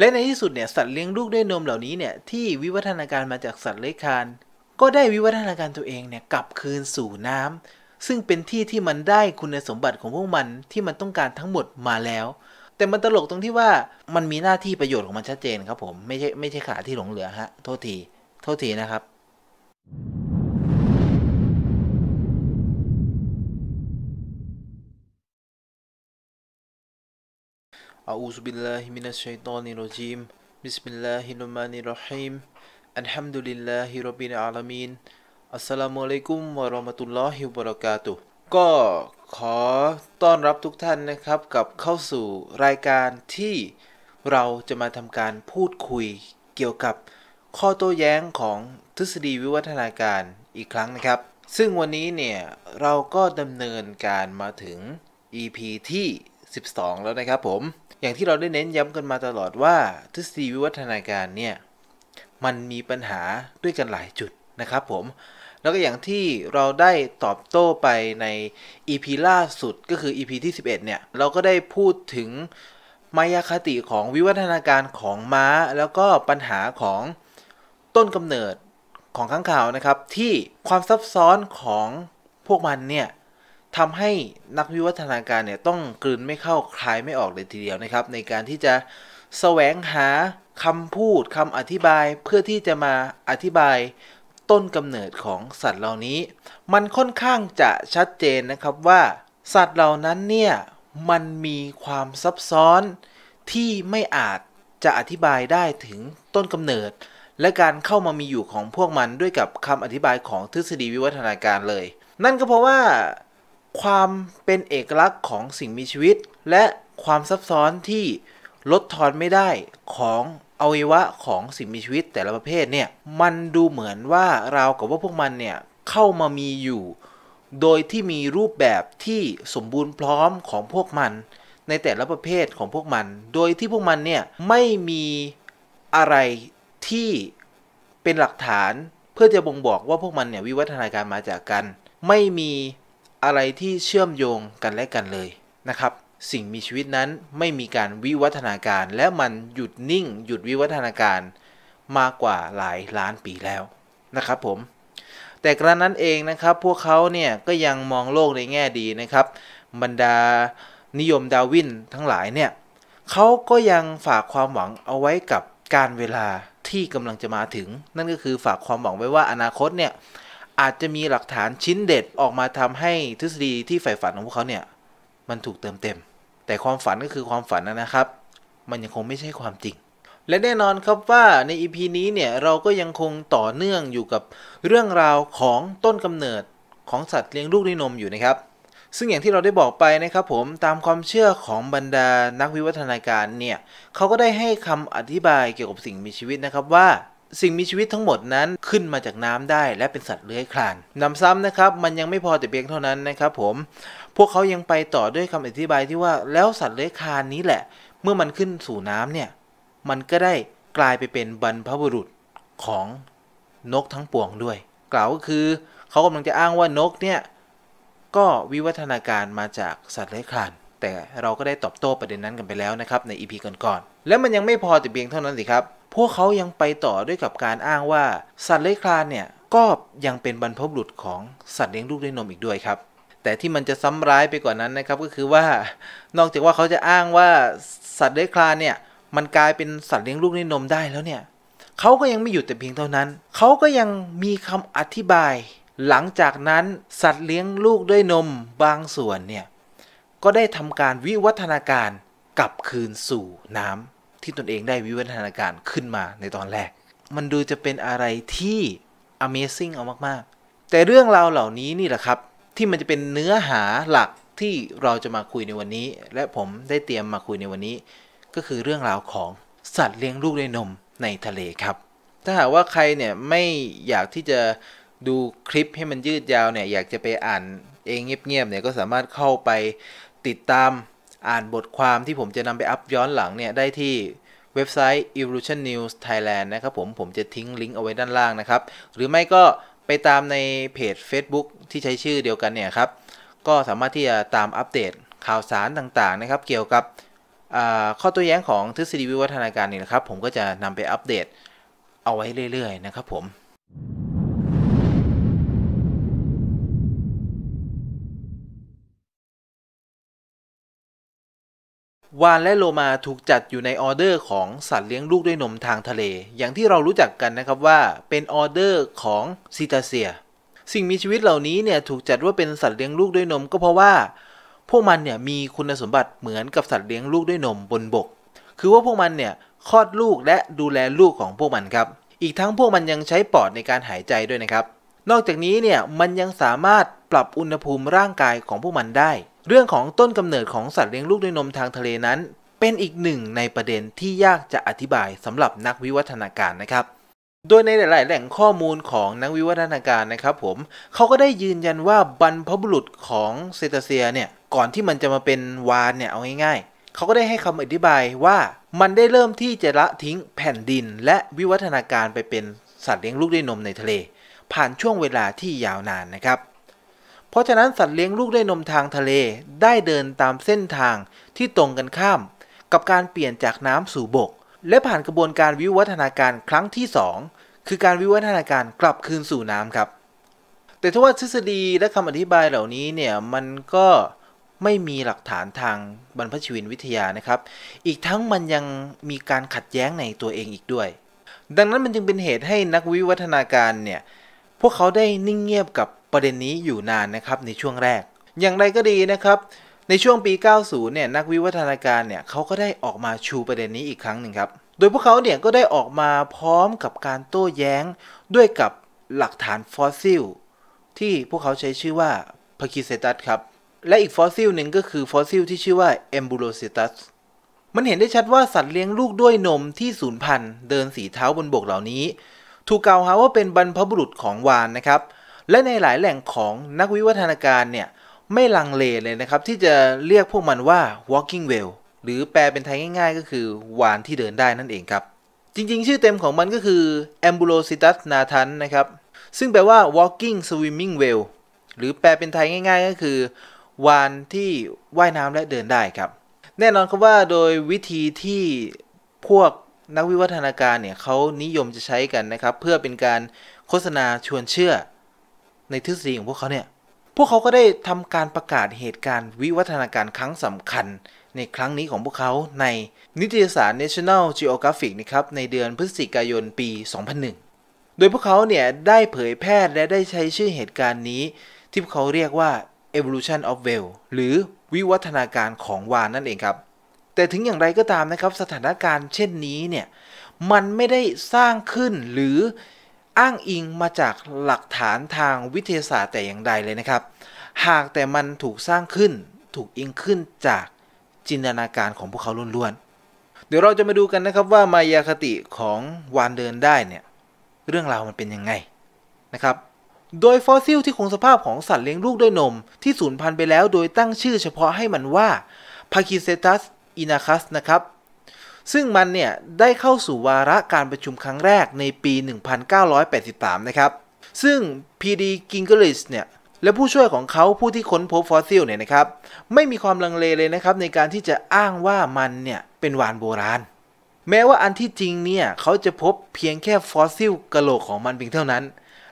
และในที่สุดเนี่ยสัตว์เลี้ยงลูกด้วยนมเหล่านี้เนี่ยที่วิวัฒนาการมาจากสัตว์เลื้อยคลานก็ได้วิวัฒนาการตัวเองเนี่ยกลับคืนสู่น้ำ ซึ่งเป็นที่ที่มันได้คุณสมบัติของพวกมันที่มันต้องการทั้งหมดมาแล้ว แต่มันตลกตรงที่ว่ามันมีหน้าที่ประโยชน์ของมันชัดเจนครับผมไม่ใช่ไม่ใช่ขาที่หลงเหลือฮะโทษทีโทษทีนะครับ أعوذ بالله من الشيطان الرجيم بسم الله الرحمن الرحيم الحمد لله رب العالمين السلام عليكم ورحمة الله وبركاته ก็ขอต้อนรับทุกท่านนะครับ กับเข้าสู่รายการที่ เราจะมาทำการพูดคุย เกี่ยวกับ ข้อโต้แย้งของทฤษฎีวิวัฒนาการอีกครั้งนะครับ ซึ่งวันนี้เนี่ย เราก็ดำเนินการมาถึง EP ที่ 12 แล้วนะครับผมอย่างที่เราได้เน้นย้ำกันมาตลอดว่าทฤษฎีวิวัฒนาการเนี่ยมันมีปัญหาด้วยกันหลายจุดนะครับผมแล้วก็อย่างที่เราได้ตอบโต้ไปใน EP ล่าสุดก็คือ EP ที่11เนี่ยเราก็ได้พูดถึงมายาคติของวิวัฒนาการของม้า แล้วก็ปัญหาของต้นกำเนิดของข้างข่าวนะครับที่ความซับซ้อนของพวกมันเนี่ยทำให้นักวิวัฒนาการเนี่ยต้องกลืนไม่เข้าคลายไม่ออกเลยทีเดียวนะครับ ในการที่จะแสวงหาคำพูดคำอธิบายเพื่อที่จะมาอธิบายต้นกำเนิดของสัตว์เหล่านี้ มันค่อนข้างจะชัดเจนนะครับว่าสัตว์เหล่านั้นเนี่ยมันมีความซับซ้อนที่ไม่อาจจะอธิบายได้ถึงต้นกำเนิด และการเข้ามามีอยู่ของพวกมันด้วยกับคำอธิบายของทฤษฎีวิวัฒนาการเลย นั่นก็เพราะว่าความเป็นเอกลักษณ์ของสิ่งมีชีวิต และความซับซ้อนที่ลดทอนไม่ได้ของอวัยวะของสิ่งมีชีวิตแต่ละประเภทเนี่ยมันดูเหมือนว่าเรากับว่าพวกมันเนี่ยเข้ามามีอยู่ โดยที่มีรูปแบบที่สมบูรณ์พร้อมของพวกมันในแต่ละประเภทของพวกมัน โดยที่พวกมันเนี่ยไม่มีอะไรที่เป็นหลักฐานเพื่อจะบ่งบอกว่าพวกมันเนี่ยวิวัฒนาการมาจากกัน ไม่มีอะไรที่เชื่อมโยงกันและกันเลยนะครับ สิ่งมีชีวิตนั้นไม่มีการวิวัฒนาการ และมันหยุดนิ่งหยุดวิวัฒนาการ มากกว่าหลายล้านปีแล้วนะครับผม แต่กระนั้นเองนะครับ พวกเขาเนี่ยก็ยังมองโลกในแง่ดีนะครับ บรรดานิยมดาวินทั้งหลายเนี่ยเขาก็ยังฝากความหวังเอาไว้กับการเวลาที่กำลังจะมาถึง นั่นก็คือฝากความหวังไว้ว่าอนาคตเนี่ยอาจจะมีหลักฐานชิ้นเด็ดออกมาทำให้ทฤษฎีที่ใฝ่ฝันของพวกเขาเนี่ย มันถูกเติมเต็ม แต่ความฝันก็คือความฝันนะครับ มันยังคงไม่ใช่ความจริง และแน่นอนครับว่าในอีพีนี้เนี่ย เราก็ยังคงต่อเนื่องอยู่กับเรื่องราวของต้นกำเนิดของสัตว์เลี้ยงลูกด้วยนมอยู่นะครับ ซึ่งอย่างที่เราได้บอกไปนะครับ ผมตามความเชื่อของบรรดานักวิวัฒนาการเนี่ยเขาก็ได้ให้คำอธิบายเกี่ยวกับสิ่งมีชีวิตนะครับว่าสิ่งมีชีวิตทั้งหมดนั้นขึ้นมาจากน้ำได้และเป็นสัตว์เลื้อยคลานนำซ้ำนะครับมันยังไม่พอแต่เพียงเท่านั้นนะครับผม พวกเขายังไปต่อด้วยคำอธิบายที่ว่า แล้วสัตว์เลื้อยคลานนี้แหละ เมื่อมันขึ้นสู่น้ำเนี่ยมันก็ได้กลายไปเป็นบรรพบุรุษของนกทั้งปวงด้วย กล่าวก็คือเขากำลังจะอ้างว่านกเนี่ยก็วิวัฒนาการมาจากสัตว์เลื้อยคลาน แต่เราก็ได้ตอบโต้ประเด็นนั้นกันไปแล้วนะครับในอีพีก่อน ๆ และมันยังไม่พอแต่เพียงเท่านั้นสิครับพวกเขายังไปต่อด้วยกับการอ้างว่า สัตว์เลื้อยคลานเนี่ยก็ยังเป็นบรรพบุรุษของสัตว์เลี้ยงลูกด้วยนมอีกด้วยครับ แต่ที่มันจะซ้ำร้ายไปกว่านั้นนะครับก็คือว่า นอกจากว่าเขาจะอ้างว่าสัตว์เลื้อยคลานเนี่ยมันกลายเป็นสัตว์เลี้ยงลูกด้วยนมได้แล้วเนี่ยเขาก็ยังไม่หยุดแต่เพียงเท่านั้น เขาก็ยังมีคำอธิบาย หลังจากนั้น สัตว์เลี้ยงลูกด้วยนม บางส่วนเนี่ยก็ได้ทำการวิวัฒนาการกลับคืนสู่น้ำที่ตนเองได้วิวัฒนาการขึ้นมาในตอนแรก มันดูจะเป็นอะไรที่ Amazing เอามากๆ แต่เรื่องราวเหล่านี้นี่แหละครับที่มันจะเป็นเนื้อหาหลักที่เราจะมาคุยในวันนี้ และผมได้เตรียมมาคุยในวันนี้ ก็คือเรื่องราวของสัตว์เลี้ยงลูกด้วยนมในทะเลครับ ถ้าหากว่าใครเนี่ยไม่อยากที่จะดูคลิปให้มันยืดยาวเนี่ยอยากจะไปอ่านเองเงียบๆเนี่ยก็สามารถเข้าไปติดตามอ่านบทความที่ผมจะนำไปอัพย้อนหลังเนี่ย ได้ที่เว็บไซต์ Evolution News Thailand นะครับผม ผมจะทิ้งลิงก์เอาไว้ด้านล่างนะครับ หรือไม่ก็ไปตามในเพจ Facebook ที่ใช้ชื่อเดียวกันเนี่ยครับ ก็สามารถที่จะตามอัปเดตข่าวสารต่าง ๆ นะครับ เกี่ยวกับข้อตัวแย้งของทฤษฎีวิวัฒนาการนี่นะครับ ผมก็จะนำไปอัปเดตเอาไว้เรื่อยๆนะครับผมวานและโลมาถูกจัดอยู่ในออเดอร์ของสัตว์เลี้ยงลูกด้วยนมทางทะเล อย่างที่เรารู้จักกันนะครับว่าเป็นออเดอร์ของซิตาเซียสิ่งมีชีวิตเหล่านี้เนี่ยถูกจัดว่าเป็นสัตว์เลี้ยงลูกด้วยนมก็เพราะว่าพวกมันเนี่ยมีคุณสมบัติเหมือนกับสัตว์เลี้ยงลูกด้วยนมบนบก คือว่าพวกมันเนี่ยคลอดลูกและดูแลลูกของพวกมันครับอีกทั้งพวกมันยังใช้ปอดในการหายใจด้วยนะครับนอกจากนี้เนี่ยมันยังสามารถปรับอุณหภูมิร่างกายของพวกมันได้เรื่องของต้นกำเนิดของสัตว์เลี้ยงลูกด้วยนมทางทะเลนั้น เป็นอีกหนึ่งในประเด็นที่ยากจะอธิบายสำหรับนักวิวัฒนาการนะครับ โดยในหลายๆแหล่งข้อมูลของนักวิวัฒนาการนะครับ ผมเขาก็ได้ยืนยันว่าบรรพบุรุษของเซตาเซียเนี่ยก่อนที่มันจะมาเป็นวานเนี่ยเอาง่ายๆเขาก็ได้ให้คำอธิบายว่า มันได้เริ่มที่จะละทิ้งแผ่นดินและวิวัฒนาการไปเป็นสัตว์เลี้ยงลูกด้วยนมในทะเล ผ่านช่วงเวลาที่ยาวนานนะครับเพราะฉะนั้นสัตว์เลี้ยงลูกด้วยนมทางทะเลได้เดินตามเส้นทางที่ตรงกันข้าม กับการเปลี่ยนจากน้ำสู่บก และผ่านกระบวนการวิวัฒนาการครั้งที่ 2 คือการวิวัฒนาการกลับคืนสู่น้ำครับ แต่ทว่าทฤษฎีและคำอธิบายเหล่านี้เนี่ยมันก็ไม่มีหลักฐานทางบรรพชีวินวิทยานะครับ อีกทั้งมันยังมีการขัดแย้งในตัวเองอีกด้วย ดังนั้นมันจึงเป็นเหตุให้นักวิวัฒนาการเนี่ยพวกเขาได้นิ่งเงียบกับประเด็นนี้อยู่นานนะครับในช่วงแรก อย่างไรก็ดีนะครับ ในช่วงปี 90 เนี่ยนักวิวัฒนาการเนี่ยเขาก็ได้ออกมาชูประเด็นนี้อีกครั้งหนึ่งครับ โดยพวกเขาเนี่ยก็ได้ออกมาพร้อมกับการโต้แย้งด้วยกับหลักฐานฟอสซิล ที่พวกเขาใช้ชื่อว่าพาคิเซตัสครับ และอีกฟอสซิลหนึ่งก็คือฟอสซิลที่ชื่อว่าเอมบูโลเซตัส มันเห็นได้ชัดว่าสัตว์เลี้ยงลูกด้วยนมที่สูญพันธุ์เดินสีเท้าบนบกเหล่านี้ ถูกกล่าวหาว่าเป็นบรรพบุรุษของวานนะครับและในหลายแหล่งของนักวิวัฒนาการเนี่ยไม่ลังเลเลยนะครับ ที่จะเรียกพวกมันว่า walking whale หรือแปลเป็นไทยง่ายๆ ก็คือ วานที่เดินได้นั่นเองครับ จริงๆ ชื่อเต็มของมันก็คือ a m b u l o c e t u s n a t a n นะครับซึ่งแปลว่า walking swimming whale หรือแปลเป็นไทยง่ายๆ ก็คือวานที่ว่ายน้ำและเดินได้ครับ แน่นอนครับว่าโดยวิธีที่พวกนักวิวัฒนาการเนี่ยเขานิยมจะใช้กันนะครับเพื่อเป็นการโฆษณาชวนเชื่อในทฤษฎีของพวกเขาเนี่ย พวกเขาก็ได้ทำการประกาศเหตุการณ์วิวัฒนาการครั้งสำคัญในครั้งนี้ของพวกเขาในนิตยสาร National Geographic นะครับ ในเดือนพฤศจิกายนปี 2001 โดยพวกเขาเนี่ยได้เผยแพร่และได้ใช้ชื่อเหตุการณ์นี้ ที่พวกเขาเรียกว่า Evolution of Whale หรือวิวัฒนาการของวานนั่นเองครับ แต่ถึงอย่างไรก็ตามนะครับ สถานการณ์เช่นนี้เนี่ยมันไม่ได้สร้างขึ้นหรือ้างอิงมาจากหลักฐานทางวิทยาศาสตร์แต่อย่างใดเลยนะครับ หากแต่มันถูกสร้างขึ้น ถูกอิงขึ้นจากจินตนาการของพวกเขาล้วนๆ เดี๋ยวเราจะมาดูกันนะครับว่ามายาคติของวานเดินได้เนี่ยเรื่องราวมันเป็นยังไงนะครับ โดยฟอสซิลที่คงสภาพของสัตว์เลี้ยงลูกด้วยนม ที่สูญพันธุ์ไปแล้วโดยตั้งชื่อเฉพาะให้มันว่าพาคิเซตัสอินาคัสนะครับซึ่งมันเนี่ย ได้เข้าสู่วาระการประชุมครั้งแรกในปี 1983 นะครับ ซึ่ง PD กิงเกลิสเนี่ย และผู้ช่วยของเขาผู้ที่ค้นพบฟอสซิลเนี่ยนะครับ ไม่มีความลังเลเลยนะครับในการที่จะอ้างว่ามันเนี่ย เป็นวานโบราณ แม้ว่าอันที่จริงเนี่ย เขาจะพบเพียงแค่ฟอสซิลกระโหลกของมันเพียงเท่านั้น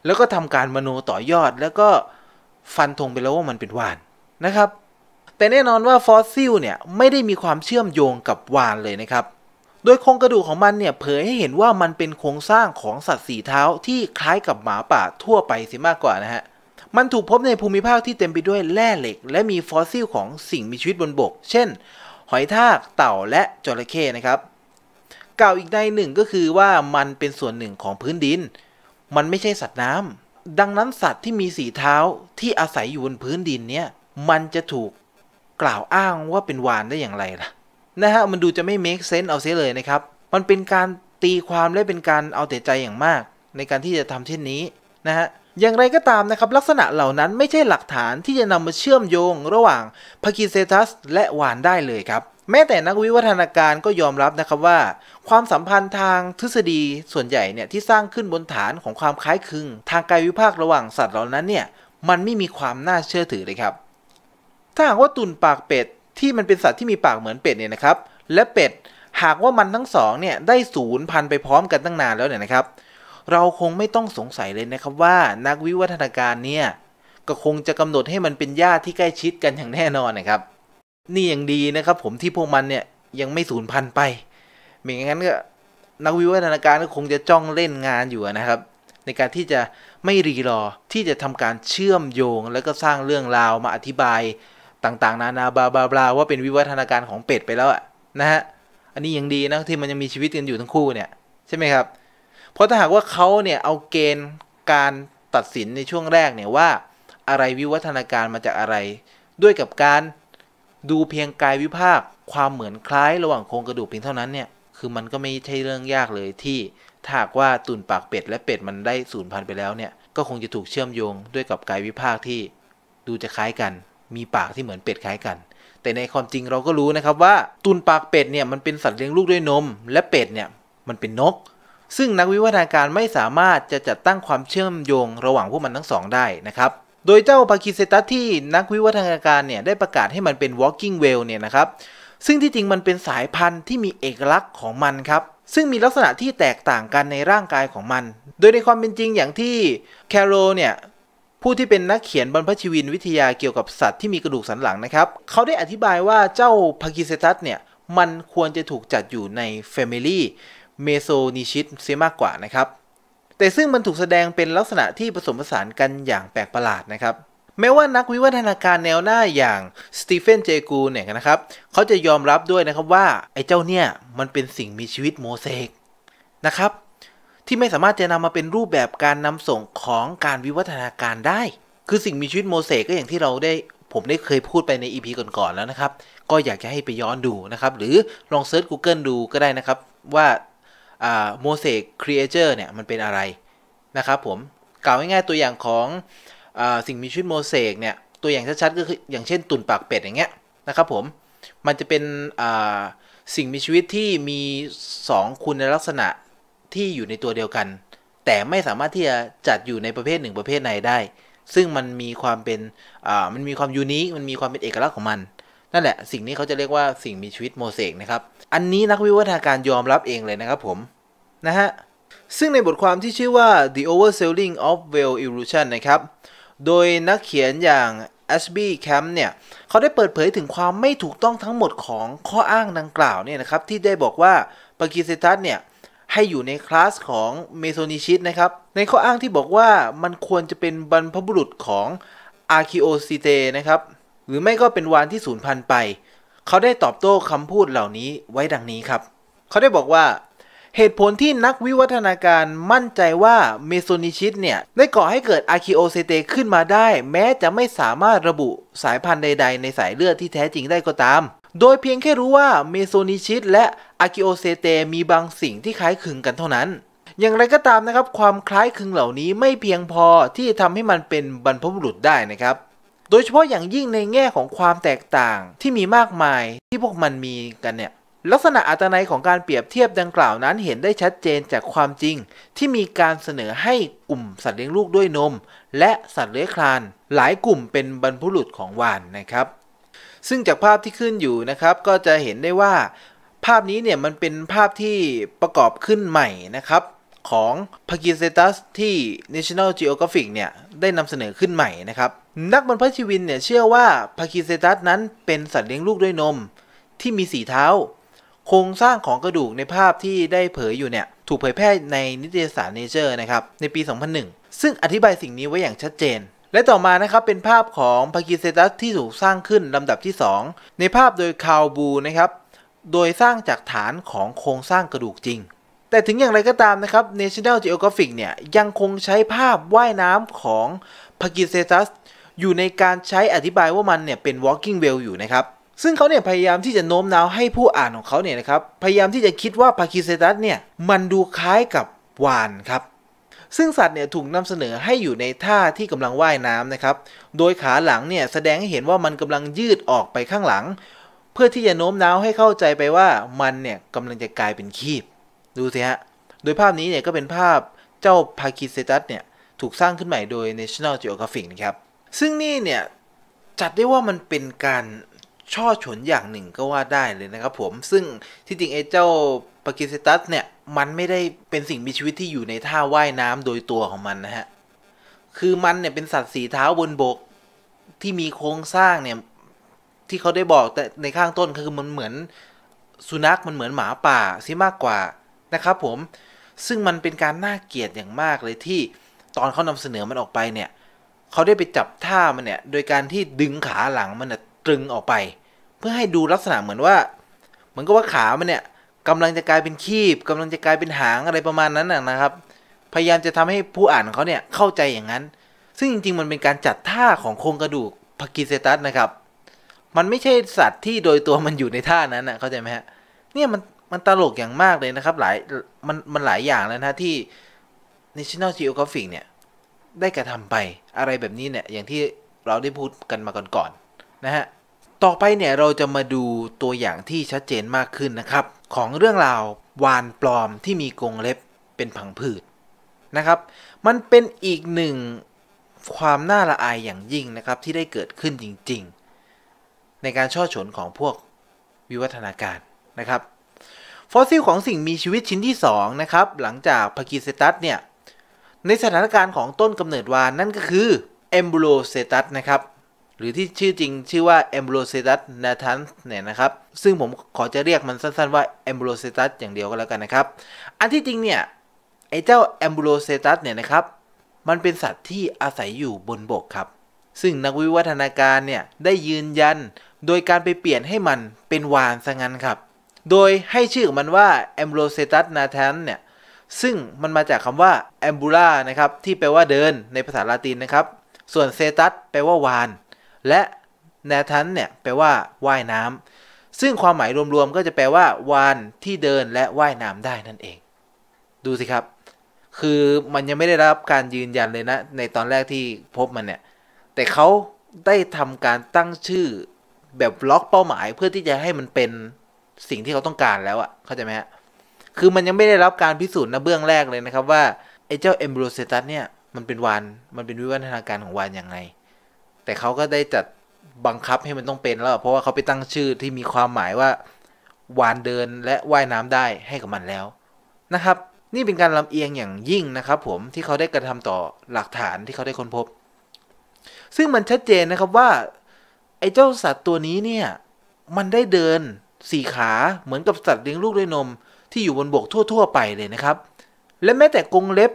แล้วก็ทำการมโนต่อยอดแล้วก็ฟันธงไปแล้วว่ามันเป็นวานนะครับ แต่แน่นอนว่าฟอสซิลเนี่ยไม่ได้มีความเชื่อมโยงกับวานเลยนะครับโดยโครงกระดูกของมันเนี่ยเผยให้เห็นว่ามันเป็นโครงสร้างของสัตว์สีเท้าที่คล้ายกับหมาป่าทั่วไปเสียมากกว่านะฮะ มันถูกพบในภูมิภาคที่เต็มไปด้วยแร่เหล็ก และมีฟอสซิลของสิ่งมีชีวิตบนบก เช่น หอยทาก เต่าและจระเข้นะครับกล่าวอีกในหนึ่งก็คือว่ามันเป็นส่วนหนึ่งของพื้นดิน มันไม่ใช่สัตว์น้ำ ดังนั้นสัตว์ที่มีสีเท้าที่อาศัยอยู่บนพื้นดินเนี่ย มันจะถูกกล่าวอ้างว่าเป็นวานได้อย่างไรล่ะนะฮะมันดูจะไม่ make sense เอาเสียเลยนะครับ มันเป็นการตีความและเป็นการเอาแต่ใจอย่างมาก ในการที่จะทำเช่นนี้นะฮะ อย่างไรก็ตามนะครับ ลักษณะเหล่านั้นไม่ใช่หลักฐานที่จะนำมาเชื่อมโยงระหว่างพากิเซตัสและวานได้เลยครับ แม้แต่นักวิวัฒนาการก็ยอมรับนะครับว่า ความสัมพันธ์ทางทฤษฎีส่วนใหญ่เนี่ยที่สร้างขึ้นบนฐานของความคล้ายคลึง ทางกายวิภาคระหว่างสัตว์เหล่านั้นเนี่ยมันไม่มีความน่าเชื่อถือเลยครับถ้าหากว่าตุ่นปากเป็ดที่มันเป็นสัตว์ที่มีปากเหมือนเป็ดเนี่ยนะครับ และเป็ด หากว่ามันทั้งสองเนี่ยได้ศูนย์พันไปพร้อมกันตั้งนานแล้วเนี่ยนะครับ เราคงไม่ต้องสงสัยเลยนะครับว่านักวิวัฒนาการเนี่ยก็คงจะกำหนดให้มันเป็นญาติที่ใกล้ชิดกันอย่างแน่นอนนะครับ นี่อย่างดีนะครับ ผมที่พวกมันเนี่ยยังไม่สูญพันธุ์ไปไม่งั้นก็นักวิวัฒนาการก็คงจะจ้องเล่นงานอยู่นะครับ ในการที่จะไม่รีรอที่จะทำการเชื่อมโยงแล้วก็สร้างเรื่องราวมาอธิบายต่างๆนานาบลาบลาบาว่าเป็นวิวัฒนาการของเป็ดไปแล้วอะนะฮะ อันนี้ยังดีนะที่มันยังมีชีวิตกันอยู่ทั้งคู่เนี่ยใช่ไหมครับ เพราะถ้าหากว่าเขาเนี่ยเอาเกณฑ์การตัดสินในช่วงแรกเนี่ยว่า อะไรวิวัฒนาการมาจากอะไรด้วยกับการดูเพียงกายวิภาคความเหมือนคล้ายระหว่างโครงกระดูกเพียงเท่านั้นเนี่ยคือมันก็ไม่ใช่เรื่องยากเลยที่ถ้าหากว่าตุ่นปากเป็ดและเป็ดมันได้สูญพันธุ์ไปแล้วเนี่ยก็คงจะถูกเชื่อมโยงด้วยกับกายวิภาคที่ดูจะคล้ายกันมีปากที่เหมือนเป็ดคล้ายกัน แต่ในความจริงเราก็รู้นะครับว่าตุนปากเป็ดเนี่ยมันเป็นสัตว์เลี้ยงลูกด้วยนม และเป็ดเนี่ยมันเป็นนก ซึ่งนักวิวัฒนาการไม่สามารถจะจัดตั้งความเชื่อมโยงระหว่างพวกมันทั้งสองได้นะครับ โดยเจ้าปากิเซตัสที่นักวิวัฒนาการเนี่ยได้ประกาศให้มันเป็น walking whale เนี่ยนะครับ ซึ่งที่จริงมันเป็นสายพันธุ์ที่มีเอกลักษณ์ของมันครับ ซึ่งมีลักษณะที่แตกต่างกันในร่างกายของมัน โดยในความเป็นจริงอย่างที่แคโรเนี่ยผู้ที่เป็นนักเขียนบรรพชีวินวิทยาเกี่ยวกับสัตว์ที่มีกระดูกสันหลังนะครับ เขาได้อธิบายว่าเจ้าพากิเซตัสเนี่ย มันควรจะถูกจัดอยู่ใน Family เมโซนิชิตเสียมากกว่านะครับ แต่ซึ่งมันถูกแสดงเป็นลักษณะที่ผสมผสานกันอย่างแปลกประหลาดนะครับ แม้ว่านักวิวัฒนาการแนวหน้าอย่างสตีเฟนเจกูเนี่ยนะครับ เขาจะยอมรับด้วยนะครับว่าไอ้เจ้าเนี่ยมันเป็นสิ่งมีชีวิตโมเสกนะครับที่ไม่สามารถจะนำมาเป็นรูปแบบการนำส่งของการวิวัฒนาการได้ คือสิ่งมีชีวิตโมเสกก็อย่างที่เราได้ ผมได้เคยพูดไปในอีพีก่อนๆแล้วนะครับ ก็อยากจะให้ไปย้อนดูนะครับ หรือลองเซิร์ช Google ดูก็ได้นะครับว่าโมเสกครีเอเจอร์เนี่ยมันเป็นอะไร นะครับผม กล่าวง่ายๆตัวอย่างของอสิ่งมีชีวิตโมเสกเนี่ยตัวอย่างชัดๆก็คืออย่างเช่น ตุ่นปากเป็ดอย่างเงี้ยนะครับผม มันจะเป็นสิ่งมีชีวิตที่มี 2 คุณลักษณะที่อยู่ในตัวเดียวกัน แต่ไม่สามารถที่จะจัดอยู่ในประเภท หนึ่งประเภทใดได้ ซึ่งมันมีความเป็น อ่า มันมีความยูนิค มันมีความเป็นเอกลักษณ์ของมัน นั่นแหละ สิ่งนี้เขาจะเรียกว่าสิ่งมีชีวิตโมเสกนะครับ อันนี้นักวิวัฒนาการยอมรับเองเลยนะครับผม นะฮะ ซึ่งในบทความที่ชื่อว่า The Overselling of Whale Evolution นะครับโดยนักเขียนอย่าง Ashby Camp เนี่ยเขาได้เปิดเผยถึงความไม่ถูกต้องทั้งหมดของข้ออ้างดังกล่าวเนี่ยนะครับที่ได้บอกว่าปากีสถานเนี่ยให้อยู่ในคลาสของเมโซนิชิตนะครับ ในข้ออ้างที่บอกว่ามันควรจะเป็นบรรพบุรุษของอาคิโอซิเตนะครับ หรือไม่ก็เป็นวานที่สูญพันธุ์ไป เขาได้ตอบโต้คำพูดเหล่านี้ไว้ดังนี้ครับ เขาได้บอกว่า เหตุผลที่นักวิวัฒนาการมั่นใจว่า เมโซนิชิตเนี่ย ได้ก่อให้เกิดอาคิโอเซเตขึ้นมาได้ แม้จะไม่สามารถระบุสายพันธุ์ใดๆ ในสายเลือดที่แท้จริงได้ก็ตามโดยเพียงแค่รู้ว่าเมโซนิชิตและอากิโอเซเตมีบางสิ่งที่คล้ายคลึงกันเท่านั้น อย่างไรก็ตามนะครับ ความคล้ายคลึงเหล่านี้ไม่เพียงพอที่จะทำให้มันเป็นบรรพบุรุษได้นะครับ โดยเฉพาะอย่างยิ่งในแง่ของความแตกต่างที่มีมากมาย ที่พวกมันมีกันเนี่ยลักษณะอัตนัยของการเปรียบเทียบดังกล่าวนั้นเห็นได้ชัดเจนจากความจริง ที่มีการเสนอให้กลุ่มสัตว์เลี้ยงลูกด้วยนมและสัตว์เลื้อยคลาน หลายกลุ่มเป็นบรรพบุรุษของวานนะครับซึ่งจากภาพที่ขึ้นอยู่นะครับ ก็จะเห็นได้ว่าภาพนี้เนี่ยมันเป็นภาพที่ประกอบขึ้นใหม่นะครับ ของพากิเซตัสที่ National Geographic เนี่ยได้นำเสนอขึ้นใหม่นะครับ นักบรรพชีวินเนี่ยเชื่อว่าพากิเซตัส นั้นเป็นสัตว์เลี้ยงลูกด้วยนม ที่มีสีเท้า โครงสร้างของกระดูกในภาพที่ได้เผยอยู่เนี่ยถูกเผยแพร่ในนิตยสาร Nature นะครับในปี 2001 ซึ่งอธิบายสิ่งนี้ไว้อย่างชัดเจนและต่อมานะครับเป็นภาพของพากีเซตัส ที่ถูกสร้างขึ้นลำดับที่ 2 ในภาพโดยคาวบูนะครับโดยสร้างจากฐานของโครงสร้างกระดูกจริง แต่ถึงอย่างไรก็ตามนะครับ National Geographic เนี่ยยังคงใช้ภาพว่ายน้ำของพากีเซตัสอยู่ในการใช้อธิบายว่ามันเนี่ยเป็น walking whale อยู่นะครับซึ่งเขาเนี่ยพยายามที่จะโน้มน้าวให้ผู้อ่านของเขาเนี่ยนะครับพยายามที่จะคิดว่าพากีเซตัสเนี่ยมันดูคล้ายกับวานครับซึ่งสัตว์เนี่ยถูกนำเสนอให้อยู่ในท่าที่กำลังว่ายน้ำนะครับ โดยขาหลังเนี่ยแสดงให้เห็นว่ามันกำลังยืดออกไปข้างหลัง เพื่อที่จะโน้มน้าวให้เข้าใจไปว่ามันเนี่ยกำลังจะกลายเป็นคีบ ดูสิฮะ โดยภาพนี้เนี่ยก็เป็นภาพเจ้าพาคิเซตัสเนี่ยถูกสร้างขึ้นใหม่โดย National Geographic นะครับ ซึ่งนี่เนี่ยจัดได้ว่ามันเป็นการช่อฉนอย่างหนึ่งก็ว่าได้เลยนะครับ ผมซึ่งที่จริงไอ้เจ้าปากิสตัสเนี่ย มันไม่ได้เป็นสิ่งมีชีวิตที่อยู่ในท่าว่าย น้ำโดยตัวของมันนะฮะ คือมันเนี่ยเป็นสัตว์สีเท้าบนบกที่มีโครงสร้าง เนี่ย ที่เขาได้บอกแต่ในข้างต้นคือมันเหมือนสุนัขมันเหมือนหมาป่า ซิ มากกว่า นะ ครับผม ซึ่งมันเป็นการ น่าเกลียด อย่างมากเลยที่ตอนเขานำเสนอมันออกไปเนี่ยเขาได้ไปจับท่ามันเนี่ยโดยการที่ดึงขาหลังมันตรึงออกไป เพื่อให้ดูลักษณะเหมือนว่าเหมือนกับว่าขามันเนี่ยกำลังจะกลายเป็นคีบ กำลังจะกลายเป็นหาง อะไรประมาณนั้นนะครับ พยายามจะทำให้ผู้อ่านเขาเนี่ยเข้าใจอย่างนั้น ซึ่งจริงๆมันเป็นการจัดท่าของโครงกระดูกพากิเซตัสนะครับ มันไม่ใช่สัตว์ที่โดยตัวมันอยู่ในท่านั้นนะเข้าใจไหมฮะ เนี่ยมันมันตลกอย่างมากเลยนะครับ หลายมันมันหลายอย่างแล้วนะที่ National Geographic เนี่ยได้กระทำไปอะไรแบบนี้เนี่ยอย่างที่เราได้พูดกันมาก่อนๆนนะฮะ ต่อไปเนี่ยเราจะมาดูตัวอย่างที่ชัดเจนมากขึ้นนะครับของเรื่องราววานปลอมที่มีกรงเล็บเป็นผังผืดนะครับ มันเป็นอีกหนึ่งความน่าละอายอย่างยิ่งนะครับ ที่ได้เกิดขึ้นจริงๆ ในการช่อฉนของพวกวิวัฒนาการนะครับฟอสซิลของสิ่งมีชีวิตชิ้นที่2นะครับหลังจากพากิเซตัสเนี่ยในสถานการณ์ของต้นกำเนิดวานนั่นก็คือ เอมบูโลเซตัสนะครับหรือที่ชื่อจริงชื่อว่า a m b r o s e t u s natans เนี่ยนะครับซึ่งผมขอจะเรียกมันสั้นๆว่า a m b r o s e t u s อย่างเดียวก็แล้วกันนะครับอันที่จริงเนี่ย ไอ้เจ้า a m b r o s e t u s เนี่ยนะครับมันเป็นสัตว์ที่อาศัยอยู่บนบกครับซึ่งนักวิวัฒนาการเนี่ยได้ยืนยัน โดยการไปเปลี่ยนให้มันเป็นวานซะงั้นครับ โดยให้ชื่อมันว่า a m b r o s e t u s natans เนี่ยซึ่งมันมาจากคำว่า ambula นะครับที่แปลว่าเดินในภาษาละตินนะครับส่วนเซตัสแปลว่าวานและแนทันเนี่ยแปลว่าว่ายน้ำซึ่งความหมายรวมๆก็จะแปลว่าวานที่เดินและว่ายน้ำได้นั่นเอง ดูสิครับ คือมันยังไม่ได้รับการยืนยันเลยนะในตอนแรกที่พบมันเนี่ย แต่เขาได้ทำการตั้งชื่อแบบล็อกเป้าหมาย เพื่อที่จะให้มันเป็นสิ่งที่เขาต้องการแล้วอะ่ะ เข้าใจไหมฮะ คือมันยังไม่ได้รับการพิสูจน์ในเบื้องแรกเลยนะครับว่าไอ้เจ้าเอมบรูเซตัสเนี่ยมันเป็นวาน มันเป็นวิวัฒนาการของวานอย่างไงแต่เขาก็ได้จัดบังคับให้มันต้องเป็นแล้วเพราะว่าเขาไปตั้งชื่อที่มีความหมายว่าวานเดินและว่ายน้ำได้ให้กับมันแล้วนะครับนี่เป็นการลำเอียงอย่างยิ่งนะครับผมที่เขาได้กระทำต่อหลักฐานที่เขาได้ค้นพบ ซึ่งมันชัดเจนนะครับว่าไอ้เจ้าสัตว์ตัวนี้เนี่ยมันได้เดินสี่ขาเหมือนกับสัตว์เลี้ยงลูกด้วยนมที่อยู่บนบกทั่วๆ ไปเลยนะครับ และแม้แต่กรงเล็บ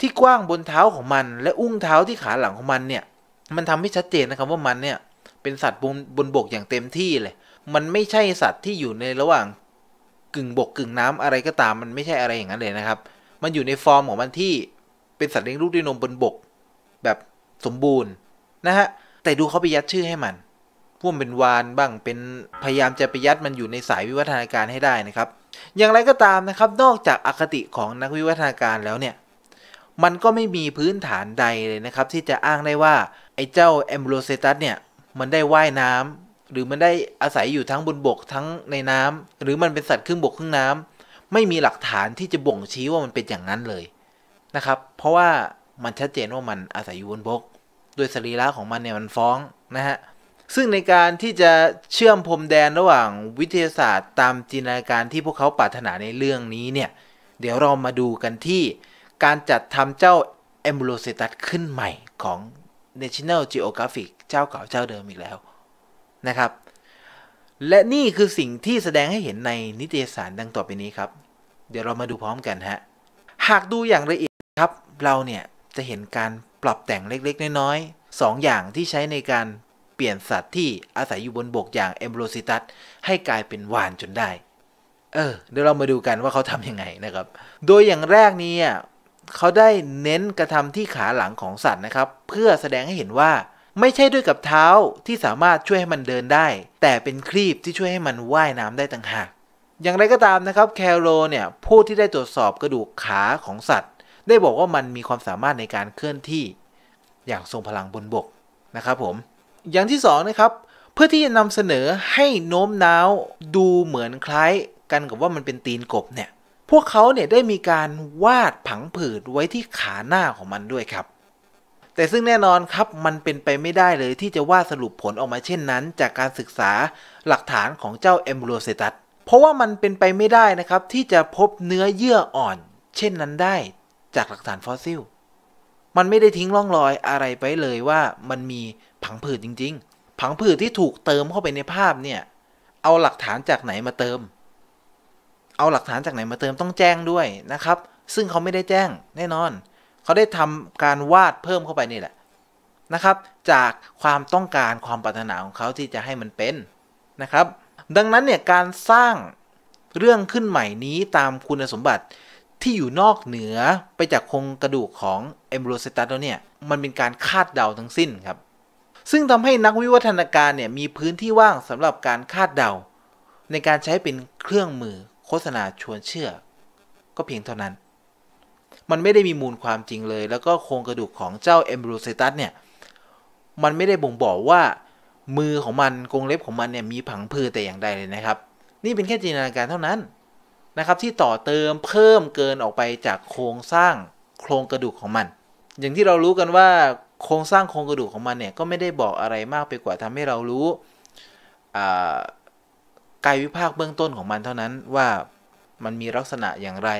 ที่กว้างบนเท้าของมัน และอุ้งเท้าที่ขาหลังของมันเนี่ยมันทำให้ชัดเจนนะครับว่ามันเนี่ยเป็นสัตว์บนบนบกอย่างเต็มที่เลย มันไม่ใช่สัตว์ที่อยู่ในระหว่างกึ่งบกกึ่งน้ำอะไรก็ตาม มันไม่ใช่อะไรอย่างนั้นเลยนะครับ มันอยู่ในฟอร์มของมันที่เป็นสัตว์เลี้ยงลูกด้วยนมบนบกแบบสมบูรณ์นะฮะ แต่ดูเขาไปยัดชื่อให้มันพ่วงเป็นวานบ้าง เป็นพยายามจะไปยัดมันอยู่ในสายวิวัฒนาการให้ได้นะครับ อย่างไรก็ตามนะครับ นอกจากอคติของนักวิวัฒนาการแล้วเนี่ย มันก็ไม่มีพื้นฐานใดเลยนะครับที่จะอ้างได้ว่าไอ้เจ้าแอมโบเซตัสเนี่ยมันได้ว่ายน้ำหรือมันได้อาศัยอยู่ทั้งบนบกทั้งในน้ำ หรือมันเป็นสัตว์ครึ่งบกครึ่งน้ำ ไม่มีหลักฐานที่จะบ่งชี้ว่ามันเป็นอย่างนั้นเลยนะครับเพราะว่ามันชัดเจนว่ามันอาศัยอยู่บนบก โดยสรีระของมันเนี่ยมันฟ้องนะฮะซึ่งในการที่จะเชื่อมพรมแดนระหว่างวิทยาศาสตร์ตามจินตนาการที่พวกเขาปรารถนาในเรื่องนี้เนี่ยเดี๋ยวเรามาดูกันที่การจัดทำเจ้าแอมบูโลเซตัสขึ้นใหม่ของ National Geographic เจ้าเก่าเจ้าเดิมอีกแล้วนะครับ และนี่คือสิ่งที่แสดงให้เห็นในนิตยสารดังต่อไปนี้ครับ เดี๋ยวเรามาดูพร้อมกันฮะหากดูอย่างละเอียดครับ เราเนี่ยจะเห็นการปรับแต่งเล็กๆ น้อยๆ2อย่างที่ใช้ในการเปลี่ยนสัตว์ที่อาศัยอยู่บนบกอย่างเอมโบรซิตัสให้กลายเป็นวานจนได้ เออเดี๋ยวเรามาดูกันว่าเขาทำยังไงนะครับ โดยอย่างแรกนี้เขาได้เน้นกระทำที่ขาหลังของสัตว์นะครับเพื่อแสดงให้เห็นว่าไม่ใช่ด้วยกับเท้าที่สามารถช่วยให้มันเดินได้ แต่เป็นครีบที่ช่วยให้มันว่ายน้ำได้ต่างหากอย่างไรก็ตามนะครับแคลโรเนี่ยผู้ที่ได้ตรวจสอบ กระดูกขาของสัตว์ ได้บอกว่ามันมีความสามารถในการเคลื่อนที่ อย่างทรงพลังบนบกนะครับผมอย่างที่2นะครับเพื่อที่จะนำเสนอให้โน้มน้าวดูเหมือนคล้าย กันกับว่ามันเป็นตีนกบเนี่ยพวกเขาเนี่ยได้มีการวาดผังผืดไว้ที่ขาหน้าของมันด้วยครับ แต่ซึ่งแน่นอนครับมันเป็นไปไม่ได้เลยที่จะวาดสรุปผลออกมาเช่นนั้น จากการศึกษาหลักฐานของเจ้าเอมโรเซตัสเพราะว่ามันเป็นไปไม่ได้นะครับที่จะพบเนื้อเยื่ออ่อน เช่นนั้นได้จากหลักฐานฟอสซิลมันไม่ได้ทิ้งร่องรอยอะไรไปเลยว่ามันมีผังผืดจริงๆ ผังผืดที่ถูกเติมเข้าไปในภาพเนี่ยเอาหลักฐานจากไหนมาเติมเอาหลักฐานจากไหนมาเติมต้องแจ้งด้วยนะครับ ซึ่งเขาไม่ได้แจ้งแน่นอน เขาได้ทำการวาดเพิ่มเข้าไปนี่แหละนะครับ จากความต้องการความปรารถนาของเขาที่จะให้มันเป็นนะครับ ดังนั้นเนี่ยการสร้างเรื่องขึ้นใหม่นี้ตามคุณสมบัติที่อยู่นอกเหนือไปจากโครงกระดูกของเอมโบรเซตัสแล้วเนี่ยมันเป็นการคาดเดาทั้งสิ้นครับ ซึ่งทำให้นักวิวัฒนาการเนี่ยมีพื้นที่ว่างสำหรับการคาดเดา ในการใช้เป็นเครื่องมือโฆษณาชวนเชื่อก็เพียงเท่านั้น มันไม่ได้มีมูลความจริงเลย แล้วก็โครงกระดูกของเจ้าเอมบรูเซตัสเนี่ย มันไม่ได้บ่งบอกว่ามือของมันกรงเล็บของมันเนี่ยมีผังพืชแต่อย่างใดเลยนะครับ นี่เป็นแค่จินตนาการเท่านั้นนะครับที่ต่อเติมเพิ่มเกินออกไปจากโครงสร้างโครงกระดูกของมัน อย่างที่เรารู้กันว่า โครงสร้างโครงกระดูกของมันเนี่ยก็ไม่ได้บอกอะไรมากไปกว่าทำให้เรารู้อ่ากายวิภาคเบื้องต้นของมันเท่านั้น ว่ามันมีลักษณะอย่างไร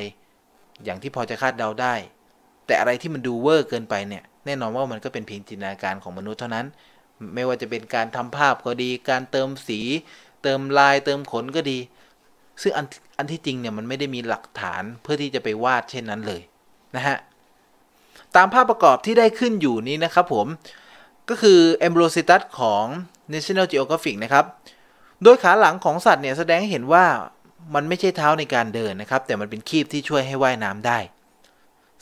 อย่างที่พอจะคาดเดาได้ แต่อะไรที่มันดูเวอร์เกินไปเนี่ยแน่นอนว่ามันก็เป็นเพียงจินตนาการของมนุษย์เท่านั้น ไม่ว่าจะเป็นการทำภาพก็ดี การเติมสี เติมลาย เติมขนก็ดี ซึ่งอันอันที่จริงเนี่ยมันไม่ได้มีหลักฐานเพื่อที่จะไปวาดเช่นนั้นเลยนะฮะตามภาพประกอบที่ได้ขึ้นอยู่นี้นะครับผมก็คือ e m b r o s i t u s ของ National Geographic นะครับโดยขาหลังของสัตว์เนี่ยแสดงให้เห็นว่ามันไม่ใช่เท้าในการเดินนะครับ แต่มันเป็นคีบที่ช่วยให้ว่ายน้ำได้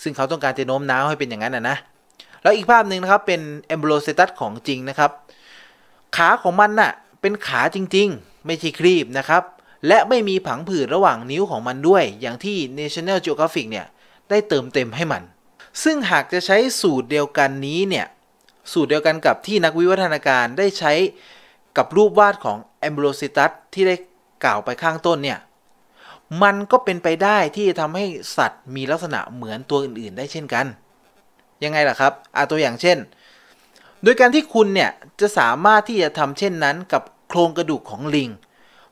ซึ่งเขาต้องการจะโน้มน้าวให้เป็นอย่างนั้นนะนะแล้วอีกภาพหนึ่งนะครับเป็นแอมโบโลเซตัสของจริงนะครับ ขาของมันนะ่ะเป็นขาจริงๆ ไม่ใช่ครีบนะครับและไม่มีผังผืดระหว่างนิ้วของมันด้วย อย่างที่ National Geographic เนี่ยได้เติมเต็มให้มัน ซึ่งหากจะใช้สูตรเดียวกันนี้เนี่ยสูตรเดียวกันกับที่นักวิวัฒนาการได้ใช้กับรูปวาดของแอมโบซิตัสที่ได้กล่าวไปข้างต้นเนี่ย มันก็เป็นไปได้ที่จะทำให้สัตว์มีลักษณะเหมือนตัวอื่นๆ ได้เช่นกัน ยังไงล่ะครับ อาตัวอย่างเช่น โดยการที่คุณเนี่ยจะสามารถที่จะทำเช่นนั้นกับโครงกระดูกของลิง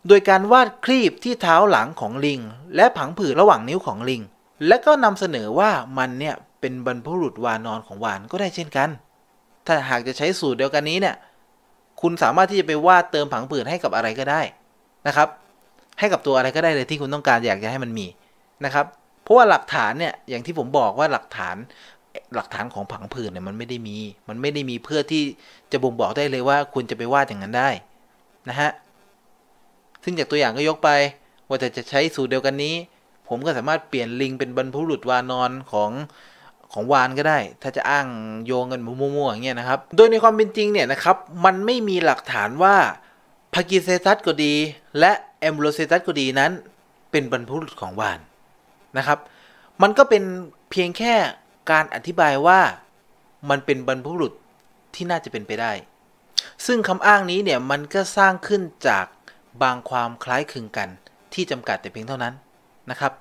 โดยการวาดครีบที่เท้าหลังของลิง และผังผืดระหว่างนิ้วของลิง และก็นำเสนอว่ามันเนี่ย เป็นบรรพบุรุษวานอนของวานก็ได้เช่นกัน ถ้าหากจะใช้สูตรเดียวกันนี้เนี่ยคุณสามารถที่จะไปวาดเติมผังผืดให้กับอะไรก็ได้นะครับ ให้กับตัวอะไรก็ได้เลย ที่คุณต้องการอยากจะให้มันมีนะครับเพราะว่าหลักฐานเนี่ยอย่างที่ผมบอกว่าหลักฐานหลักฐานของผังผืดเนี่ยมันไม่ได้มี มันไม่ได้มีเพื่อที่จะบ่งบอกได้เลยว่า คุณจะไปวาดอย่างนั้นได้นะฮะซึ่งจากตัวอย่างก็ยกไป ว่าจะจะใช้สูตรเดียวกันนี้ ผมก็สามารถเปลี่ยนลิงเป็นบรรพุรุษวานอนของของวานก็ได้ ถ้าจะอ้างโยงเงินมั่วๆอย่างเงี้ยนะครับโดยในความเป็นจริงเนี่ยนะครับ มันไม่มีหลักฐานว่าพากิเซตัสก็ดี และแอมโลเซตัสก็ดีนั้น เป็นบรรพุรุษของวานนะครับ มันก็เป็นเพียงแค่การอธิบายว่ามันเป็นบรรพุรุษที่น่าจะเป็นไปได้ ซึ่งคำอ้างนี้เนี่ยมันก็สร้างขึ้นจากบางความคล้ายคลึงกันที่จำกัดแต่เพียงเท่านั้นนะครับ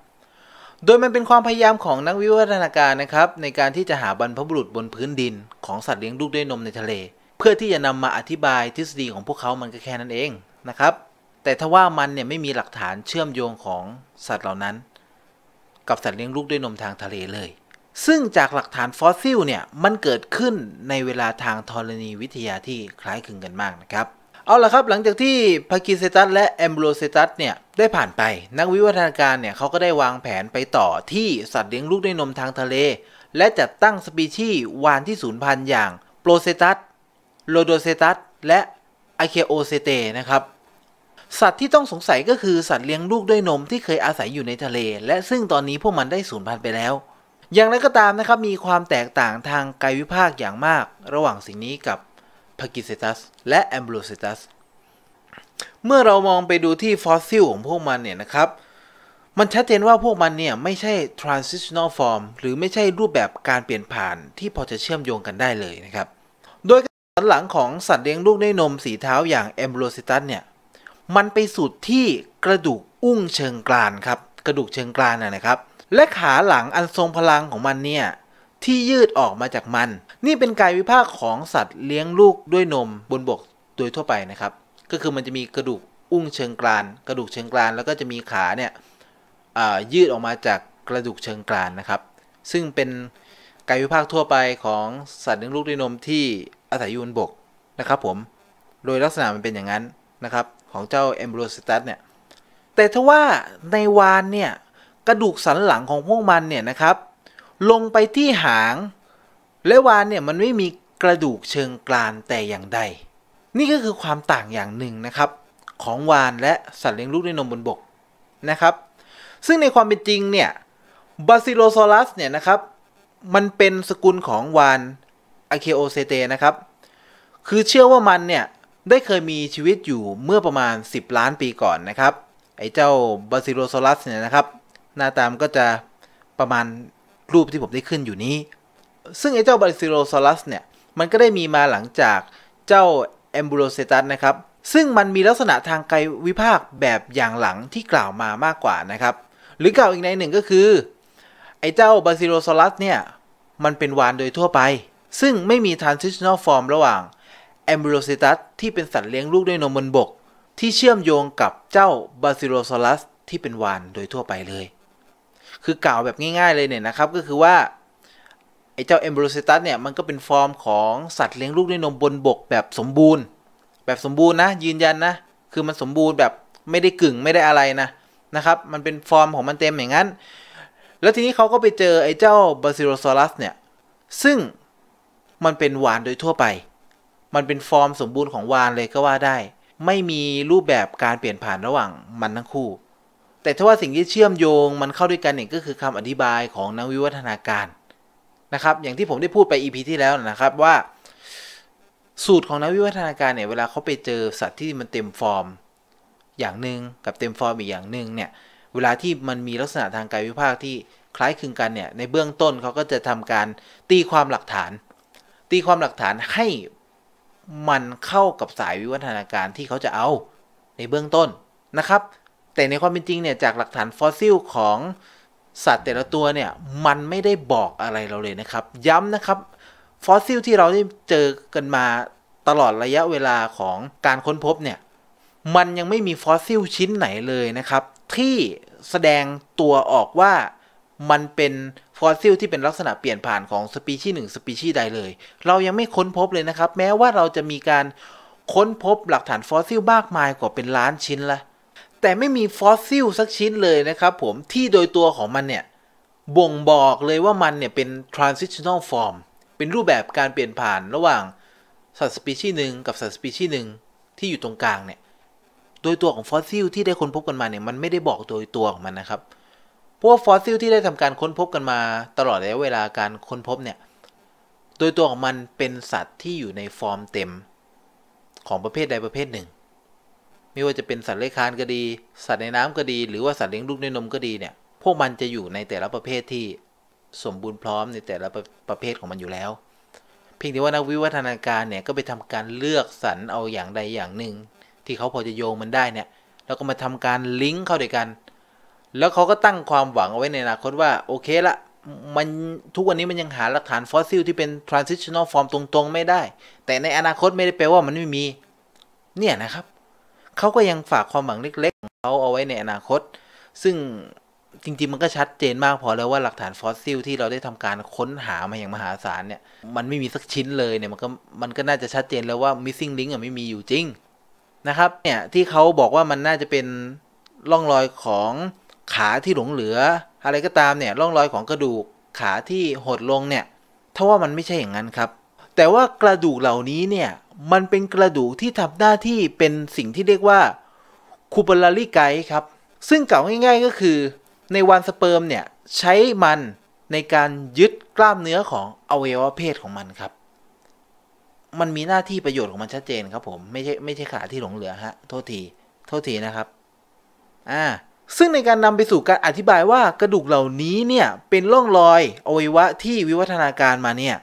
โดยมันเป็นความพยายามของนักวิวัฒนาการนะครับในการที่จะหาบรรพบุรุษบนพื้นดินของสัตว์เลี้ยงลูกด้วยนมในทะเล เพื่อที่จะนำมาอธิบายทฤษฎีของพวกเขา มันก็แค่นั้นเองนะครับแต่ถ้าว่ามันเนี่ยไม่มีหลักฐานเชื่อมโยงของสัตว์เหล่านั้น กับสัตว์เลี้ยงลูกด้วยนมทางทะเลเลย ซึ่งจากหลักฐานฟอสซิลเนี่ยมันเกิดขึ้นในเวลาทางธรณีวิทยาที่คล้ายคลึงกันมากนะครับเอาละครับหลังจากที่พากิเซตัส และแอมโบรเซตัสเนี่ยได้ผ่านไป นักวิวัฒนาการเนี่ยเขาก็ได้วางแผนไปต่อที่สัตว์เลี้ยงลูกด้วยนมทางทะเล และจัดตั้งสปีชีส์วานที่สูญพันธุ์อย่างโปรเซตัสโลโดเซตัสและอะเคโอเซเตนะครับสัตว์ที่ต้องสงสัยก็คือสัตว์เลี้ยงลูกด้วยนมที่เคยอาศัยอยู่ในทะเล และซึ่งตอนนี้พวกมันได้สูญพันธุ์ไปแล้ว อย่างไรก็ตามนะครับมีความแตกต่างทางกายวิภาคอย่างมากระหว่างสิ่งนี้กับพากิเซตัสและแอมบลูเซตัสเมื่อเรามองไปดูที่ฟอสซิลของพวกมันเนี่ยนะครับ มันชัดเจนว่าพวกมันเนี่ยไม่ใช่ transitional form หรือไม่ใช่รูปแบบการเปลี่ยนผ่าน ที่พอจะเชื่อมโยงกันได้เลยนะครับ โดยสันหลังของสัตว์เลี้ยงลูกด้วยนมสีเท้าอย่างเอมโบรซิตัสเนี่ย มันไปสุดที่กระดูกอุ้งเชิงกรานครับ กระดูกเชิงกรานนะครับ และขาหลังอันทรงพลังของมันเนี่ยที่ยืดออกมาจากมัน นี่เป็นกายวิภาคของสัตว์เลี้ยงลูกด้วยนมบนบกโดยทั่วไปนะครับก็คือมันจะมีกระดูกอุ้งเชิงกรานกระดูกเชิงกราน แล้วก็จะมีขาเนี่ยยืดออกมาจากกระดูกเชิงกรานนะครับซึ่งเป็นกายวิภาคทั่วไปของสัตว์เลี้ยงลูกด้วยนมที่อาศัยอยู่บนบกนะครับผมโดยลักษณะมันเป็นอย่างนั้นนะครับของเจ้าเอมบรสตัสเนี่ยแต่ถ้าว่าในวานเนี่ยกระดูกสันหลังของพวกมันเนี่ยนะครับลงไปที่หางและวานเนี่ยมันไม่มีกระดูกเชิงกรานแต่อย่างใดนี่ก็คือความต่างอย่างหนึ่งนะครับ ของวานและสัตว์เลี้ยงลูกด้วยนมบนบกนะครับ ซึ่งในความเป็นจริงเนี่ยบาซิโลซอรัสเนี่ยนะครับมันเป็นสกุลของวานอะเคโอเซเตนะครับคือเชื่อว่ามันเนี่ยได้เคยมีชีวิตอยู่เมื่อประมาณ 10 ล้านปีก่อนนะครับไอ้เจ้าบาซิโลซอรัสเนี่ยนะครับหน้าตามก็จะประมาณรูปที่ผมได้ขึ้นอยู่นี้ ซึ่งไอ้เจ้าบาซิโลซอรัสเนี่ยมันก็ได้มีมาหลังจากเจ้าแอมบูโลเซตัสนะครับ ซึ่งมันมีลักษณะทางกายวิภาคแบบอย่างหลังที่กล่าวมามากกว่านะครับ หรือกล่าวอีกในหนึ่งก็คือ ไอ้เจ้าบาซิโลซอรัสเนี่ยมันเป็นวานโดยทั่วไป ซึ่งไม่มี transitional form ระหว่างแอมบูโลเซตัสที่เป็นสัตว์เลี้ยงลูกด้วยนมบนบก ที่เชื่อมโยงกับเจ้าบาซิโลซอรัสที่เป็นวานโดยทั่วไปเลย คือกล่าวแบบง่ายๆเลยเนี่ยนะครับก็คือว่าไอ้เจ้าเอมบรูเซตัสเนี่ย มันก็เป็นฟอร์มของสัตว์เลี้ยงลูกด้วยนมบนบกแบบสมบูรณ์ แบบสมบูรณ์นะยืนยันนะ คือมันสมบูรณ์แบบไม่ได้กึ่งไม่ได้อะไรนะ นะครับ มันเป็นฟอร์มของมันเต็มอย่างนั้น แล้วทีนี้เขาก็ไปเจอไอ้เจ้าบาซิโลซอรัสเนี่ย ซึ่งมันเป็นวานโดยทั่วไป มันเป็นฟอร์มสมบูรณ์ของวานเลยก็ว่าได้ ไม่มีรูปแบบการเปลี่ยนผ่านระหว่างมันทั้งคู่ แต่ถ้าว่าสิ่งที่เชื่อมโยงมันเข้าด้วยกันเนี่ยก็คือคำอธิบายของนักวิวัฒนาการนะครับ อย่างที่ผมได้พูดไป EP ที่แล้วนะครับว่า สูตรของนักวิวัฒนาการเนี่ยเวลาเขาไปเจอสัตว์ที่มันเต็มฟอร์ม อย่างหนึ่งกับเต็มฟอร์มอีกอย่างหนึ่งเนี่ยเวลาที่มันมีลักษณะทางกายวิภาคที่คล้ายคลึงกันเนี่ยในเบื้องต้นเขาก็จะทำการตีความหลักฐาน ตีความหลักฐานให้มันเข้ากับสายวิวัฒนาการที่เขาจะเอาในเบื้องต้นนะครับ แต่ในความเป็นจริงเนี่ยจากหลักฐานฟอสซิลของสัตว์แต่ละตัวเนี่ยมันไม่ได้บอกอะไรเราเลยนะครับย้ำนะครับฟอสซิลที่เราได้เจอกันมาตลอดระยะเวลาของการค้นพบเนี่ยมันยังไม่มีฟอสซิลชิ้นไหนเลยนะครับที่แสดงตัวออกว่ามันเป็นฟอสซิลที่เป็นลักษณะเปลี่ยนผ่านของสปีชีส์หนึ่งสปีชีส์ใดเลยเรายังไม่ค้นพบเลยนะครับแม้ว่าเราจะมีการค้นพบหลักฐานฟอสซิลมากมายกว่าเป็นล้านชิ้นละแต่ไม่มีฟอสซิลสักชิ้นเลยนะครับผมที่โดยตัวของมันเนี่ยบ่งบอกเลยว่ามันเนี่ยเป็น transitional form เป็นรูปแบบการเปลี่ยนผ่านระหว่างสัตว์สปีชีส์หนึ่งกับสัตว์สปีชีส์หนึ่งที่อยู่ตรงกลางเนี่ยโดยตัวของฟอสซิลที่ได้ค้นพบกันมาเนี่ยมันไม่ได้บอกโดยตัวของมันนะครับเพราะวกฟอสซิลที่ได้ทำการค้นพบกันมา ตลอดระยะเวลาการค้นพบเนี่ยโดยตัวของมันเป็นสัตว์ที่อยู่ในฟอร์มเต็มของประเภทใดประเภทหนึ่งไม่ว่าจะเป็นสัตว์เลื้อยคลานก็ดี สัตว์ในน้ำก็ดี หรือว่าสัตว์เลี้ยงลูกด้วยนมก็ดีเนี่ย พวกมันจะอยู่ในแต่ละประเภทที่สมบูรณ์พร้อมในแต่ละประประเภทของมันอยู่แล้ว เพียงแต่ว่านักวิวัฒนาการเนี่ยก็ไปทำการเลือกสรรเอาอย่างใดอย่างหนึ่ง ที่เขาพอจะโยงมันได้เนี่ยแล้วก็มาทำการลิงก์เข้าด้วยกัน แล้วเขาก็ตั้งความหวังเอาไว้ในอนาคตว่าโอเคละมันทุกวันนี้มันยังหาหลักฐานฟอสซิลที่เป็น transitional form ตรง ๆ ไม่ได้ แต่ในอนาคตไม่ได้แปลว่ามันไม่มี เนี่ยนะครับเขาก็ยังฝากความหวังเล็กๆของเขาเอาไว้ในอนาคต ซึ่งจริงๆมันก็ชัดเจนมากพอแล้วว่าหลักฐานฟอสซิลที่เราได้ทำการค้นหามาอย่างมหาศาลเนี่ย มันไม่มีสักชิ้นเลยเนี่ยมันก็มันก็น่าจะชัดเจนแล้วว่า missing link อ่ะไม่มีอยู่จริงนะครับเนี่ยที่เขาบอกว่ามันน่าจะเป็นร่องรอยของขาที่หลงเหลือ อะไรก็ตามเนี่ยร่องรอยของกระดูกขาที่หดลงเนี่ยถ้าว่ามันไม่ใช่อย่างนั้นครับ แต่ว่ากระดูกเหล่านี้เนี่ยมันเป็นกระดูกที่ทำหน้าที่เป็นสิ่งที่เรียกว่าคูเลารีไกด์ครับซึ่งกล่าวง่ายๆก็คือ ในวันสเปิร์มเนี่ยใช้มันในการยึดกล้ามเนื้อของอวัยวะเพศของมันครับมันมีหน้าที่ประโยชน์ของมันชัดเจนครับผมไม่ใช่ไม่ใช่ขาที่หลงเหลือฮะโทษทีโทษทีนะครับอ่าซึ่งในการนำไปสู่การอธิบายว่ากระดูกเหล่านี้เนี่ยเป็นร่องรอยอวัยวะที่วิวัฒนาการมาเนี่ย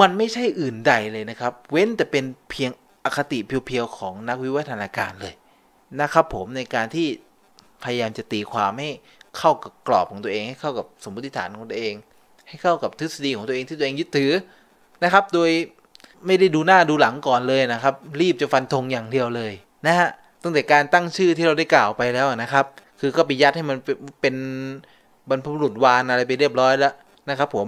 มันไม่ใช่อื่นใดเลยนะครับ เว้นแต่เป็นเพียงอคติเพียวๆ ของนักวิวัฒนาการเลยนะครับผมในการที่พยายามจะตีความให้ เข้ากับกรอบของตัวเอง ให้เข้ากับสมมติฐานของตัวเอง ให้เข้ากับทฤษฎีของตัวเองที่ตัวเองยึดถือนะครับ โดยไม่ได้ดูหน้าดูหลังก่อนเลยนะครับ รีบจะฟันธงอย่างเดียวเลยนะฮะตั้งแต่การตั้งชื่อที่เราได้กล่าวไปแล้วนะครับ คือก็ไปยัดให้มันเป็นบรรพบุรุษวานอะไรไปเรียบร้อยแล้วนะครับ ผม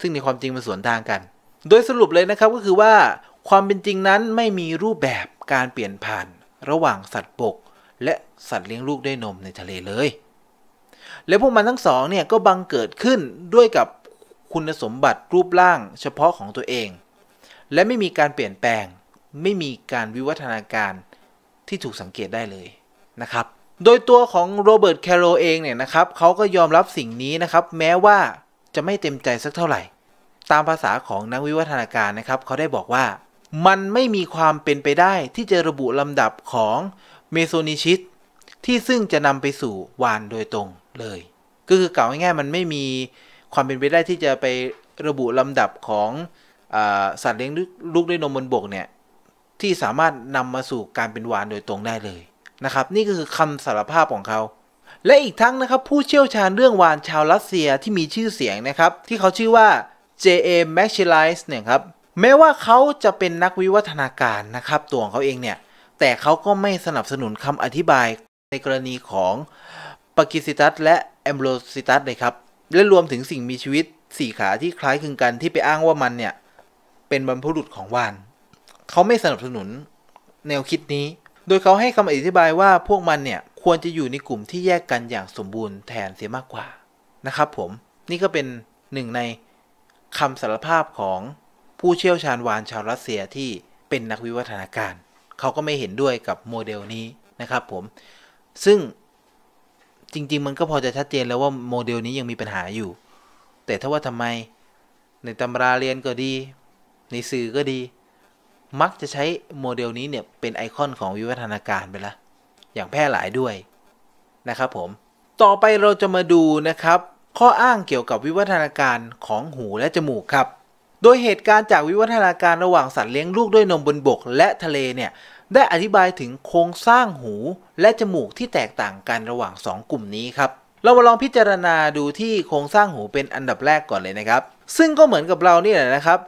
ซึ่งในความจริงมันสวนทางกันโดยสรุปเลยนะครับก็คือว่าความเป็นจริงนั้นไม่มีรูปแบบการเปลี่ยนผ่านระหว่างสัตว์บกและสัตว์เลี้ยงลูกด้วยนมในทะเลเลย และพวกมันทั้งสองเนี่ยก็บังเกิดขึ้นด้วยกับคุณสมบัติรูปร่างเฉพาะของตัวเอง และไม่มีการเปลี่ยนแปลง ไม่มีการวิวัฒนาการที่ถูกสังเกตได้เลยนะครับโดยตัวของโรเบิร์ตแคโรเองเนี่ยนะครับเขาก็ยอมรับสิ่งนี้นะครับ แม้ว่าจะไม่เต็มใจสักเท่าไหร่ตามภาษาของนักวิวัฒนาการนะครับ เขาได้บอกว่ามันไม่มีความเป็นไปได้ ที่จะระบุลำดับของเมโซนิชิตที่ซึ่งจะนำไปสู่วานโดยตรงเลย ก็คือกล่าวง่ายๆมันไม่มีความเป็นไปได้ ที่จะไประบุลำดับของอสัตว์เลี้ยงลูกด้วยนมบนบกเนี่ยที่สามารถนำมาสู่การเป็นวานโดยตรงได้เลยนะครับ นี่ก็คือคำสารภาพของเขา และอีกทั้งนะครับ ผู้เชี่ยวชาญเรื่องวานชาวรัสเซียที่มีชื่อเสียงนะครับ ที่เขาชื่อว่า J.A. m a c h i l i z e เนี่ยครับ แม้ว่าเขาจะเป็นนักวิวัฒนาการนะครับ ตัวของเขาเองเนี่ย แต่เขาก็ไม่สนับสนุนคำอธิบายในกรณีของปากิซิตัสและแอมโบซิตัสเลยครับ และรวมถึงสิ่งมีชีวิตสี่ขาที่คล้ายคลึงกันที่ไปอ้างว่ามันเนี่ย เป็นบรรพุรุษของวาน เขาไม่สนับสนุน แนวคิดนี้ โดยเขาให้คำอธิบายว่าพวกมันเนี่ยควรจะอยู่ในกลุ่มที่แยกกันอย่างสมบูรณ์แทนเสียมากกว่านะครับผม นี่ก็เป็นหนึ่งในคำสารภาพของผู้เชี่ยวชาญวานชาวรัสเซียที่เป็นนักวิวัฒนาการเขาก็ไม่เห็นด้วยกับโมเดลนี้นะครับผมซึ่งจริงๆมันก็พอจะชัดเจนแล้วว่าโมเดลนี้ยังมีปัญหาอยู่ แต่ถ้าว่าทำไมในตำราเรียนก็ดี ในสื่อก็ดี มักจะใช้โมเดลนี้เนี่ย เป็นไอคอนของวิวัฒนาการไปละ อย่างแพร่หลายด้วยนะครับ ผมต่อไปเราจะมาดูนะครับข้ออ้างเกี่ยวกับวิวัฒนาการของหูและจมูกครับ โดยเหตุการณ์จากวิวัฒนาการ ระหว่างสัตว์เลี้ยงลูกด้วยนมบนบกและทะเลเนี่ย ได้อธิบายถึงโครงสร้างหูและจมูกที่แตกต่างกันระหว่าง 2 กลุ่มนี้ครับ เรามาลองพิจารณาดูที่โครงสร้างหูเป็นอันดับแรกก่อนเลยนะครับ ซึ่งก็เหมือนกับเรานี่แหละนะครับ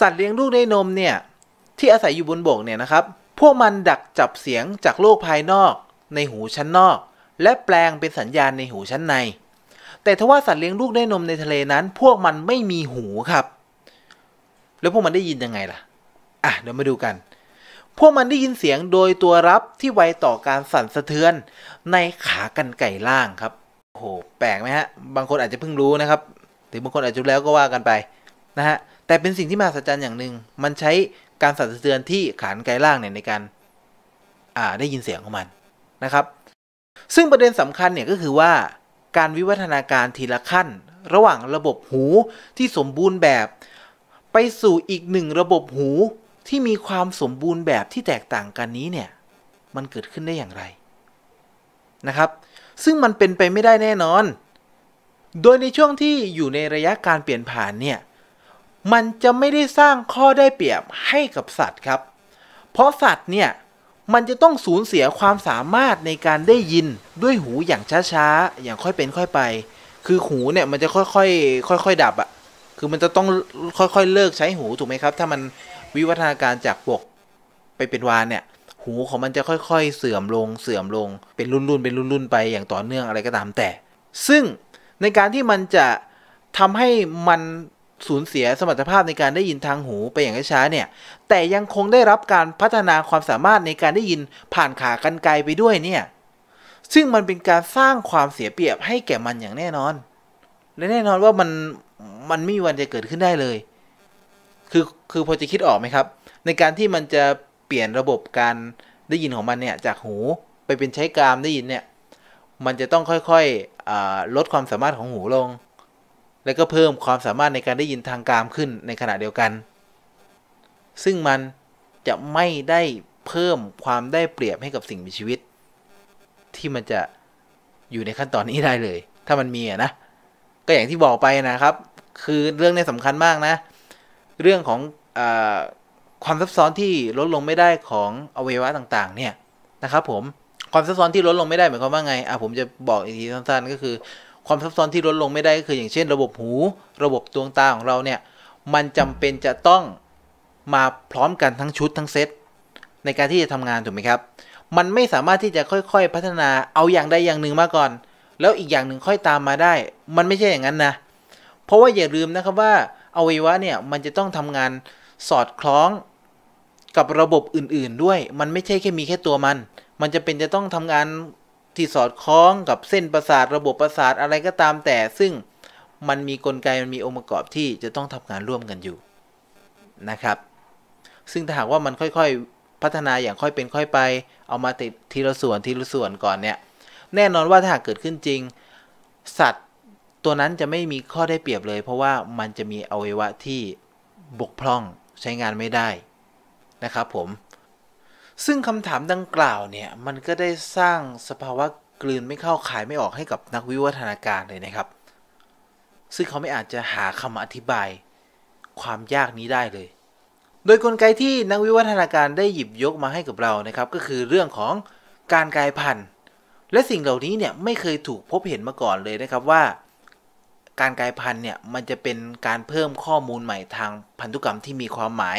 สัตว์เลี้ยงลูกด้วยนมเนี่ยที่อาศัยอยู่บนบกเนี่ยนะครับ พวกมันดักจับเสียงจากโลกภายนอก ในหูชั้นนอก และแปลงเป็นสัญญาณในหูชั้นในแต่ถ้าว่าสัตว์เลี้ยงลูกด้วยนมในทะเลนั้น พวกมันไม่มีหูครับ แล้วพวกมันได้ยินยังไงล่ะอ่ะเดี๋ยวมาดูกัน พวกมันได้ยินเสียงโดยตัวรับที่ไวต่อการสั่นสะเทือนในขากรรไกรล่างครับโอ้โหแปลกไหมฮะ บางคนอาจจะเพิ่งรู้นะครับ หรือบางคนอาจจะรู้แล้วก็ว่ากันไปนะฮะแต่เป็นสิ่งที่มหัศจรรย์อย่างหนึ่งมันใช้การสั่นสะเทือนที่ขานไกรล่างเนี่ยในการ อ่าได้ยินเสียงของมันนะครับ ซึ่งประเด็นสำคัญเนี่ยก็คือว่าการวิวัฒนาการทีละขั้น ระหว่างระบบหูที่สมบูรณ์แบบ ไปสู่อีกหนึ่งระบบหู ที่มีความสมบูรณ์แบบที่แตกต่างกันนี้เนี่ย มันเกิดขึ้นได้อย่างไรนะครับ ซึ่งมันเป็นไปไม่ได้แน่นอน โดยในช่วงที่อยู่ในระยะการเปลี่ยนผ่านเนี่ยมันจะไม่ได้สร้างข้อได้เปรียบให้กับสัตว์ครับ เพราะสัตว์เนี่ยมันจะต้องสูญเสียความสามารถในการได้ยินด้วยหูอย่างช้าๆ อย่างค่อยเป็นค่อยไป คือหูเนี่ยมันจะค่อยๆค่อยๆดับอะ่ะคือมันจะต้องค่อยๆเลิกใช้หูถูกไหมครับ ถ้ามันวิวัฒนาการจากบกไปเป็นวานเนี่ย หูของมันจะค่อยๆเสื่อมลงเสื่อมลงเป็นรุ่นๆเป็นรุ่นๆไปอย่างต่อเนื่องอะไรก็ตาม แต่ ซึ่งในการที่มันจะทำให้มันสูญ เสียสมรรถภาพในการได้ยินทางหูไปอย่างช้าเนี่ย แต่ยังคงได้รับการพัฒนาความสามารถในการได้ยินผ่านขากรรไกรไปด้วยเนี่ย ซึ่งมันเป็นการสร้างความเสียเปรียบให้แก่มันอย่างแน่นอน และแน่นอนว่ามัน มันไม่มีวันจะเกิดขึ้นได้เลย คือ คือพอจะคิดออกไหมครับ ในการที่มันจะเปลี่ยนระบบการได้ยินของมันเนี่ยจากหูไปเป็นใช้กรามได้ยินเนี่ย มันจะต้องค่อยๆลดความสามารถของหูลงและก็เพิ่มความสามารถในการได้ยินทางกามขึ้นในขณะเดียวกัน ซึ่งมัน จะไม่ได้เพิ่มความได้เปรียบให้กับสิ่งมีชีวิต ที่มันจะอยู่ในขั้นตอนนี้ได้เลย ถ้ามันมีนะก็อย่างที่บอกไปนะครับ คือเรื่องนี้สำคัญมากนะ เรื่องของอความซับซ้อนที่ลดลงไม่ได้ของอวัยวะต่างๆเนี่ยนะครับผมความซับซ้อนที่ลดลงไม่ได้หมายความว่าไงอ่ะผมจะบอกอีกทีสั้นๆก็คือความซับซ้อนที่ลดลงไม่ได้ก็คืออย่างเช่นระบบหู ระบบดวงตาของเราเนี่ยมันจำเป็นจะต้องมาพร้อมกันทั้งชุดทั้งเซตในการที่จะทำงานถูกไหมครับ มันไม่สามารถที่จะค่อยๆพัฒนาเอาอย่างใดอย่างหนึ่งมาก่อน แล้วอีกอย่างหนึ่งค่อยตามมาได้ มันไม่ใช่อย่างนั้นนะเพราะว่าอย่าลืมนะครับว่าอวัยวะเนี่ยมันจะต้องทำงานสอดคล้องกับระบบอื่นๆ ด้วยมันไม่ใช่แค่มีแค่ตัวมัน มันจะเป็นจะต้องทำงานที่สอดคล้องกับเส้นประสาทระบบประสาทอะไรก็ตามแต่ซึ่งมันมีกลไกมันมีองค์ประกอบที่จะต้องทำงานร่วมกันอยู่นะครับ ซึ่งถ้าหากว่ามันค่อยๆพัฒนาอย่างค่อยเป็นค่อยไป เอามาติดทีละส่วนทีละส่วนก่อนเนี่ยแน่นอนว่าถ้าหากเกิดขึ้นจริง สัตว์ตัวนั้นจะไม่มีข้อได้เปรียบเลย เพราะว่ามันจะมีอวัยวะที่บกพร่องใช้งานไม่ได้นะครับ ผมซึ่งคำถามดังกล่าวเนี่ย มันก็ได้สร้างสภาวะกลืนไม่เข้าขายไม่ออกให้กับนักวิวัฒนาการเลยนะครับ ซึ่งเขาไม่อาจจะหาคำอธิบายความยากนี้ได้เลย โดยกลไกที่นักวิวัฒนาการได้หยิบยกมาให้กับเรานะครับ ก็คือเรื่องของการกลายพันธุ์ และสิ่งเหล่านี้เนี่ยไม่เคยถูกพบเห็นมาก่อนเลยนะครับว่า การกลายพันธุ์เนี่ยมันจะเป็นการเพิ่มข้อมูลใหม่ทางพันธุกรรมที่มีความหมาย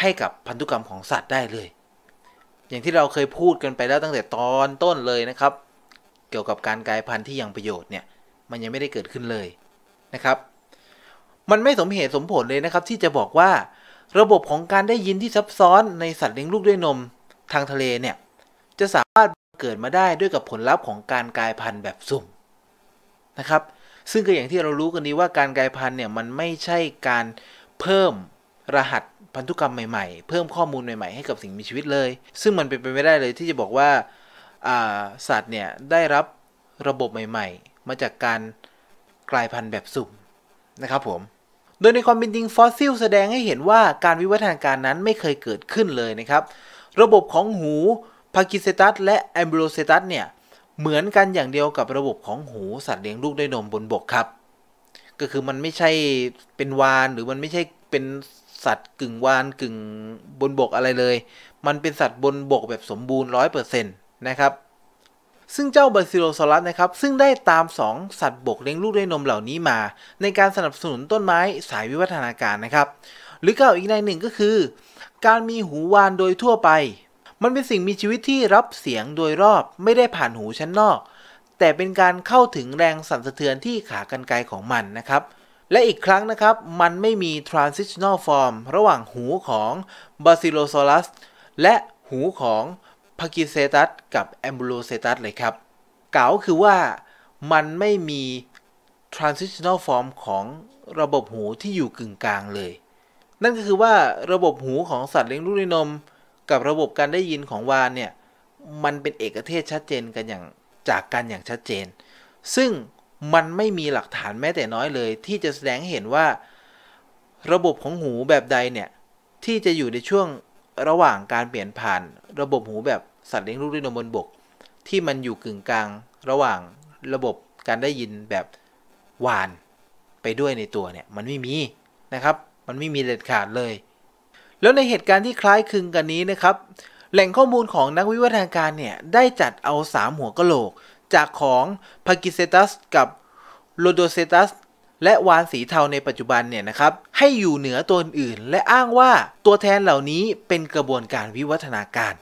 ให้กับพันธุกรรมของสัตว์ได้เลยอย่างที่เราเคยพูดกันไปแล้วตั้งแต่ตอนต้นเลยนะครับ เกี่ยวกับการกลายพันธุ์ที่ยังประโยชน์เนี่ยมันยังไม่ได้เกิดขึ้นเลยนะครับ มันไม่สมเหตุสมผลเลยนะครับที่จะบอกว่าระบบของการได้ยินที่ซับซ้อนในสัตว์เลี้ยงลูกด้วยนมทางทะเลเนี่ยจะสามารถเกิดมาได้ด้วยกับผลลัพธ์ของการกลายพันธุ์แบบสุ่มนะครับซึ่งก็อย่างที่เรารู้กันดี ว่าการกลายพันธุ์เนี่ยมันไม่ใช่การเพิ่มรหัสพันธุกรรมใหม่ ๆ เพิ่มข้อมูลใหม่ ๆ ให้กับสิ่งมีชีวิตเลย ซึ่งมันเป็นไปไม่ได้เลยที่จะบอกว่าสัตว์เนี่ย ได้รับระบบใหม่ ๆ มาจากการกลายพันธุ์แบบสุ่ม นะครับผม โดยในความเป็นจริงฟอสซิลแสดงให้เห็นว่าการวิวัฒนาการนั้นไม่เคยเกิดขึ้นเลยนะครับ ระบบของหูพากิเซตัส และแอมบโลเซตัสเนี่ยเหมือนกันอย่างเดียวกับระบบของหูสัตว์เลี้ยงลูกด้วยนมบนบกครับ ก็คือมันไม่ใช่เป็นวานหรือมันไม่ใช่เป็นสัตว์กึ่งวานกึ่งบนบกอะไรเลย มันเป็นสัตว์บนบกแบบสมบูรณ์ร้อยเปอร์เซ็นต์นะครับ ซึ่งเจ้าบาซิโลซอรัสนะครับ ซึ่งได้ตาม 2 สัตว์บกเลี้ยงลูกด้วยนมเหล่านี้มา ในการสนับสนุนต้นไม้สายวิวัฒนาการนะครับ หรือกล่าวอีกในหนึ่งก็คือ การมีหูวานโดยทั่วไป มันเป็นสิ่งมีชีวิตที่รับเสียงโดยรอบไม่ได้ผ่านหูชั้นนอก แต่เป็นการเข้าถึงแรงสั่นสะเทือนที่ขากรรไกรของมันนะครับและอีกครั้งนะครับ มันไม่มี transitional form ระหว่างหูของ Basilosaurus และหูของ p a c h y c e t u s กับ Ambulocetus เลยครับ เก่าคือว่ามันไม่มี transitional form ของระบบหูที่อยู่กึ่งกลางเลย นั่นก็คือว่าระบบหูของสัตว์เลี้ยงลูกด้วยนม กับระบบการได้ยินของวานเนี่ย มันเป็นเอกเทศชัดเจนกันอย่างจากกันอย่างชัดเจน ซึ่งมันไม่มีหลักฐานแม้แต่น้อยเลย ที่จะแสดงให้เห็นว่า ระบบของหูแบบใดเนี่ยที่จะอยู่ในช่วงระหว่างการเปลี่ยนผ่าน ระบบหูแบบสัตว์เลี้ยงลูกด้วยนมบนบกที่มันอยู่กึ่งกลาง ระหว่างระบบการได้ยินแบบหวานไปด้วยในตัวเนี่ยมันไม่มีนะครับมันไม่มีเด็ดขาดเลย แล้วในเหตุการณ์ที่คล้ายคลึงกันนี้นะครับ แหล่งข้อมูลของนักวิวัฒนาการเนี่ยได้จัดเอา 3 หัวกะโหลกจากของพากิเซตัส กับโลโดเซตัสและวานสีเทาในปัจจุบันเนี่ยนะครับให้อยู่เหนือตัวอื่น และอ้างว่าตัวแทนเหล่านี้เป็นกระบวนการวิวัฒนาการ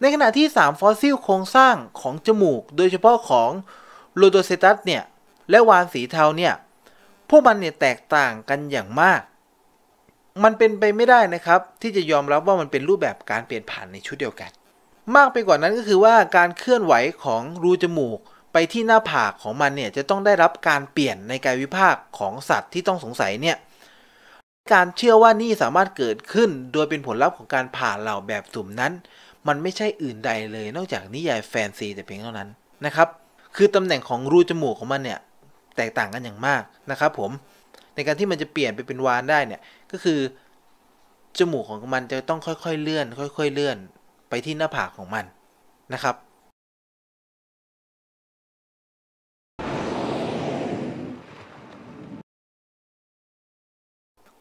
ในขณะที่ 3 ฟอสซิลโครงสร้างของจมูกโดยเฉพาะของโลโดเซตัสเนี่ยและวานสีเทาเนี่ยพวกมันเนี่ยแตกต่างกันอย่างมาก มันเป็นไปไม่ได้นะครับ ที่จะยอมรับว่ามันเป็นรูปแบบการเปลี่ยนผ่านในชุดเดียวกันมากไปกว่านั้นก็คือว่าการเคลื่อนไหวของรูจมูกไปที่หน้าผากของมันเนี่ยจะต้องได้รับการเปลี่ยนในกายวิภาคของสัตว์ที่ต้องสงสัยเนี่ยการเชื่อว่านี่สามารถเกิดขึ้นโดยเป็นผลลัพธ์ของการผ่าเหล่าแบบสุ่มนั้น มันไม่ใช่อื่นใดเลยนอกจากนิยายแฟนซีแต่เพียงเท่านั้นนะครับคือตำแหน่งของรูจมูกของมันเนี่ยแตกต่างกันอย่างมากนะครับผมในการที่มันจะเปลี่ยนไปเป็นวานได้เนี่ยก็คือจมูกของมันจะต้องค่อยๆ เลื่อนค่อยๆเลื่อนไปที่หน้าผากของมันนะครับ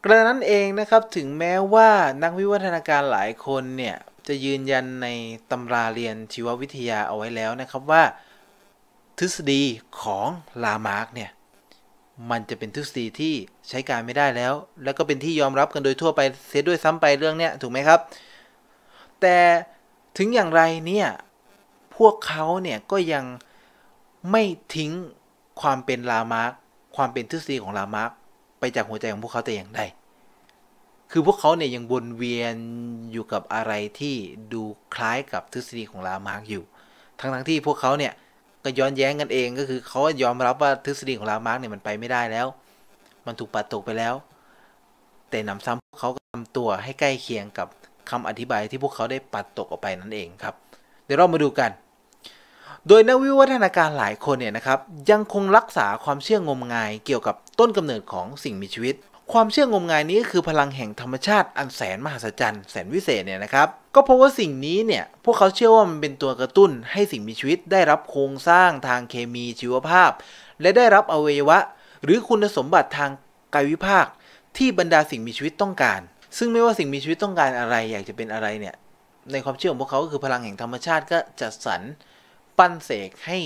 กระนั้นเองนะครับถึงแม้ว่านักวิวัฒนาการหลายคนเนี่ยจะยืนยันในตำราเรียนชีววิทยาเอาไว้แล้วนะครับว่าทฤษฎีของลามาร์กเนี่ย มันจะเป็นทฤษฎีที่ใช้การไม่ได้แล้ว แล้วก็เป็นที่ยอมรับกันโดยทั่วไปเสียด้วยซ้ำไปเรื่องเนี้ยถูกไหมครับ แต่ถึงอย่างไรเนี่ยพวกเขาเนี่ยก็ยังไม่ทิ้งความเป็นลามาร์กความเป็นทฤษฎีของลามาร์กไปจากหัวใจของพวกเขาแต่อย่างใดคือพวกเขาเนี่ย ยังวนเวียนอยู่กับอะไรที่ดูคล้ายกับทฤษฎีของลามาร์กอยู่ ทั้งทั้งที่พวกเขาเนี่ยก็ย้อนแย้งกันเองก็คือเขายอมรับว่าทฤษฎีของลามาร์กเนี่ยมันไปไม่ได้แล้ว มันถูกปัดตกไปแล้ว แต่นำซ้ำพวกเขาก็ทำตัวให้ใกล้เคียงกับคำอธิบายที่พวกเขาได้ปัดตกออกไปนั่นเองครับเดี๋ยวเรามาดูกัน โดยนักวิวัฒนาการหลายคนเนี่ยนะครับยังคงรักษาความเชื่องมงายเกี่ยวกับต้นกำเนิดของสิ่งมีชีวิต ความเชื่องมงายนี้ก็คือพลังแห่งธรรมชาติอันแสนมหัศจรรย์ แสนวิเศษเนี่ยนะครับก็เพราะว่าสิ่งนี้เนี่ยพวกเขาเชื่อว่ามันเป็นตัวกระตุ้น ให้สิ่งมีชีวิตได้รับโครงสร้างทางเคมีชีวภาพ และได้รับอวัยวะ หรือคุณสมบัติทางกายวิภาค ที่บรรดาสิ่งมีชีวิตต้องการซึ่งไม่ว่าสิ่งมีชีวิตต้องการอะไรอยากจะเป็นอะไรเนี่ย ในความเชื่อของพวกเขาก็คือพลังแห่งธรรมชาติก็จัดสรร ปั้นเสกให้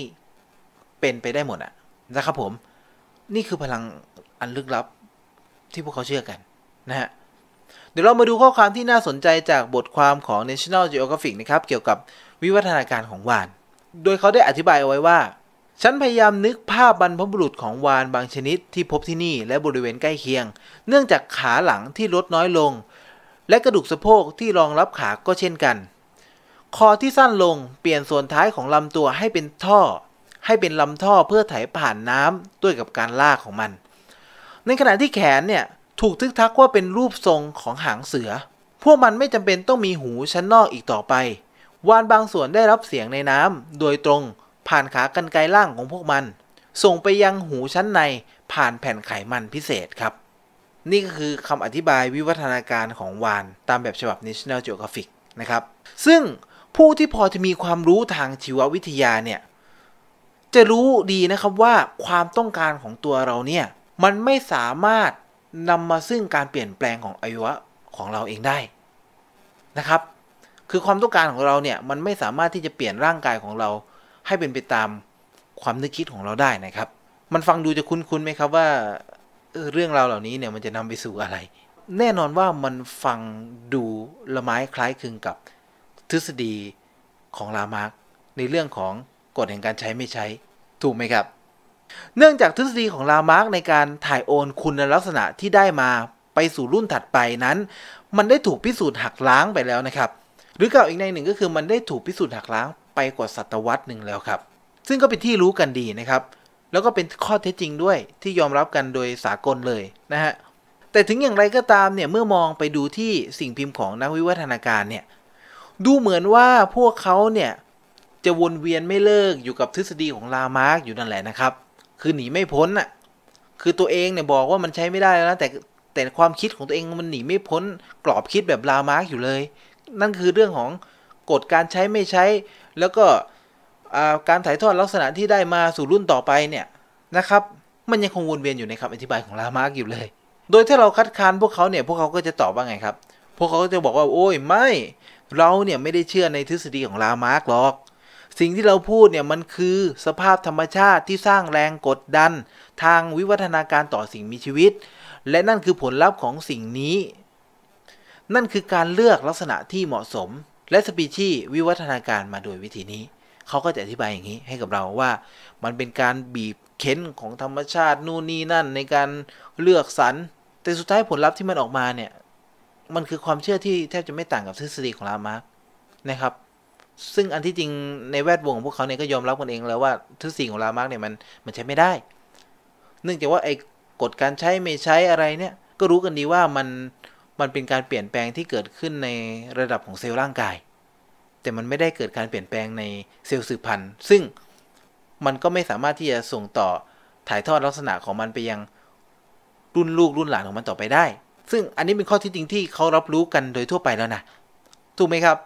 เป็นไปได้หมดอะนะครับผม นี่คือพลังอันลึกลับที่พวกเขาเชื่อกันนะฮะเดี๋ยวเรามาดูข้อความที่น่าสนใจจากบทความของ National Geographic นะครับเกี่ยวกับวิวัฒนาการของวาน โดยเขาได้อธิบายเอาไว้ว่าฉันพยายามนึกภาพบรรพบุรุษของวานบางชนิดที่พบที่นี่และบริเวณใกล้เคียง เนื่องจากขาหลังที่ลดน้อยลง และกระดูกสะโพกที่รองรับขาก็เช่นกัน คอที่สั้นลง เปลี่ยนส่วนท้ายของลำตัวให้เป็นท่อ ให้เป็นลำท่อเพื่อไถผ่านน้ำด้วยกับการลากของมัน ในขณะที่แขนเนี่ยถูกทึกทักว่าเป็นรูปทรงของหางเสือ พวกมันไม่จำเป็นต้องมีหูชั้นนอกอีกต่อไป วานบางส่วนได้รับเสียงในน้ำโดยตรงผ่านขากรรไกรล่างของพวกมัน ส่งไปยังหูชั้นในผ่านแผ่นไขมันพิเศษครับ นี่ก็คือคำอธิบายวิวัฒนาการของวาน ตามแบบฉบับ National Geographic นะครับซึ่งผู้ที่พอจะมีความรู้ทางชีววิทยาเนี่ยจะรู้ดีนะครับว่าความต้องการของตัวเราเนี่ยมันไม่สามารถนำมาซึ่งการเปลี่ยนแปลงของอายยวะ ของเราเองได้นะครับ คือความต้องการของเราเนี่ยมันไม่สามารถที่จะเปลี่ยนร่างกายของเราให้เป็นไปตามความนึกคิดของเราได้นะครับ มันฟังดูจะคุ้นๆไหมครับ ว่าเรื่องราวเหล่านี้เนี่ยมันจะนำไปสู่อะไร แน่นอนว่ามันฟังดูละไม้คล้ายคลึงกับทฤษฎีของลามาร์กในเรื่องของกฎแห่งการใช้ไม่ใช้ ถูกไหมครับ เนื่องจากทฤษฎีของลามาร์กในการถ่ายโอนคุณลักษณะที่ได้มาไปสู่รุ่นถัดไปนั้น มันได้ถูกพิสูจน์หักล้างไปแล้วนะครับ หรือกล่าวอีกในหนึ่งก็คือมันได้ถูกพิสูจน์หักล้างไปกว่าศตวรรษหนึ่งแล้วครับ ซึ่งก็เป็นที่รู้กันดีนะครับ แล้วก็เป็นข้อเท็จจริงด้วยที่ยอมรับกันโดยสากลเลยนะฮะ แต่ถึงอย่างไรก็ตามเนี่ย เมื่อมองไปดูที่สิ่งพิมพ์ของนักวิวัฒนาการเนี่ย ดูเหมือนว่าพวกเขาเนี่ย จะวนเวียนไม่เลิกอยู่กับทฤษฎีของลามาร์กอยู่นั่นแหละนะครับ คือหนีไม่พ้นอ่ะคือตัวเองเนี่ยบอกว่ามันใช้ไม่ได้แล้วนะ แต่แต่ความคิดของตัวเองมันหนีไม่พ้นกรอบคิดแบบลามาร์กอยู่เลย นั่นคือเรื่องของกฎการใช้ไม่ใช้แล้วก็การถ่ายทอดลักษณะที่ได้มาสู่รุ่นต่อไปเนี่ยนะครับมันยังคงวนเวียนอยู่ในคำอธิบายของลามาร์กอยู่เลย โดยถ้าเราคัดค้านพวกเขาเนี่ยพวกเขาก็จะตอบว่าไงครับ พวกเขาก็จะบอกว่า โอ้ยไม่เราเนี่ยไม่ได้เชื่อในทฤษฎีของลามาร์กหรอก สิ่งที่เราพูดเนี่ยมันคือสภาพธรรมชาติที่สร้างแรงกดดันทางวิวัฒนาการต่อสิ่งมีชีวิต และนั่นคือผลลัพธ์ของสิ่งนี้ นั่นคือการเลือกลักษณะที่เหมาะสมและสปีชีวิวัฒนาการมาโดยวิธีนี้ เขาก็จะอธิบายอย่างนี้ให้กับเราว่า มันเป็นการบีบเค้นของธรรมชาตินู่นนี่นั่นในการเลือกสรร แต่สุดท้ายผลลัพธ์ที่มันออกมาเนี่ย มันคือความเชื่อที่แทบจะไม่ต่างกับทฤษฎีของลามาร์กนะครับ ซึ่งอันที่จริงในแวดวงของพวกเขาเนี่ยก็ยอมรับกันเองแล้วว่าทฤษฎีของลามาร์กเนี่ยมันมันใช้ไม่ได้ เนื่องจากว่าไอ้กฎการใช้ไม่ใช้อะไรเนี่ยก็รู้กันดีว่ามันมันเป็นการเปลี่ยนแปลงที่เกิดขึ้นในระดับของเซลล์ร่างกาย แต่มันไม่ได้เกิดการเปลี่ยนแปลงในเซลล์สืบพันธุ์ซึ่งมันก็ไม่สามารถที่จะส่งต่อถ่ายทอดลักษณะของมันไปยังรุ่นลูกรุ่นหลานของมันต่อไปได้ ซึ่งอันนี้เป็นข้อที่จริงที่เขารับรู้กันโดยทั่วไปแล้วนะถูกไหมครับ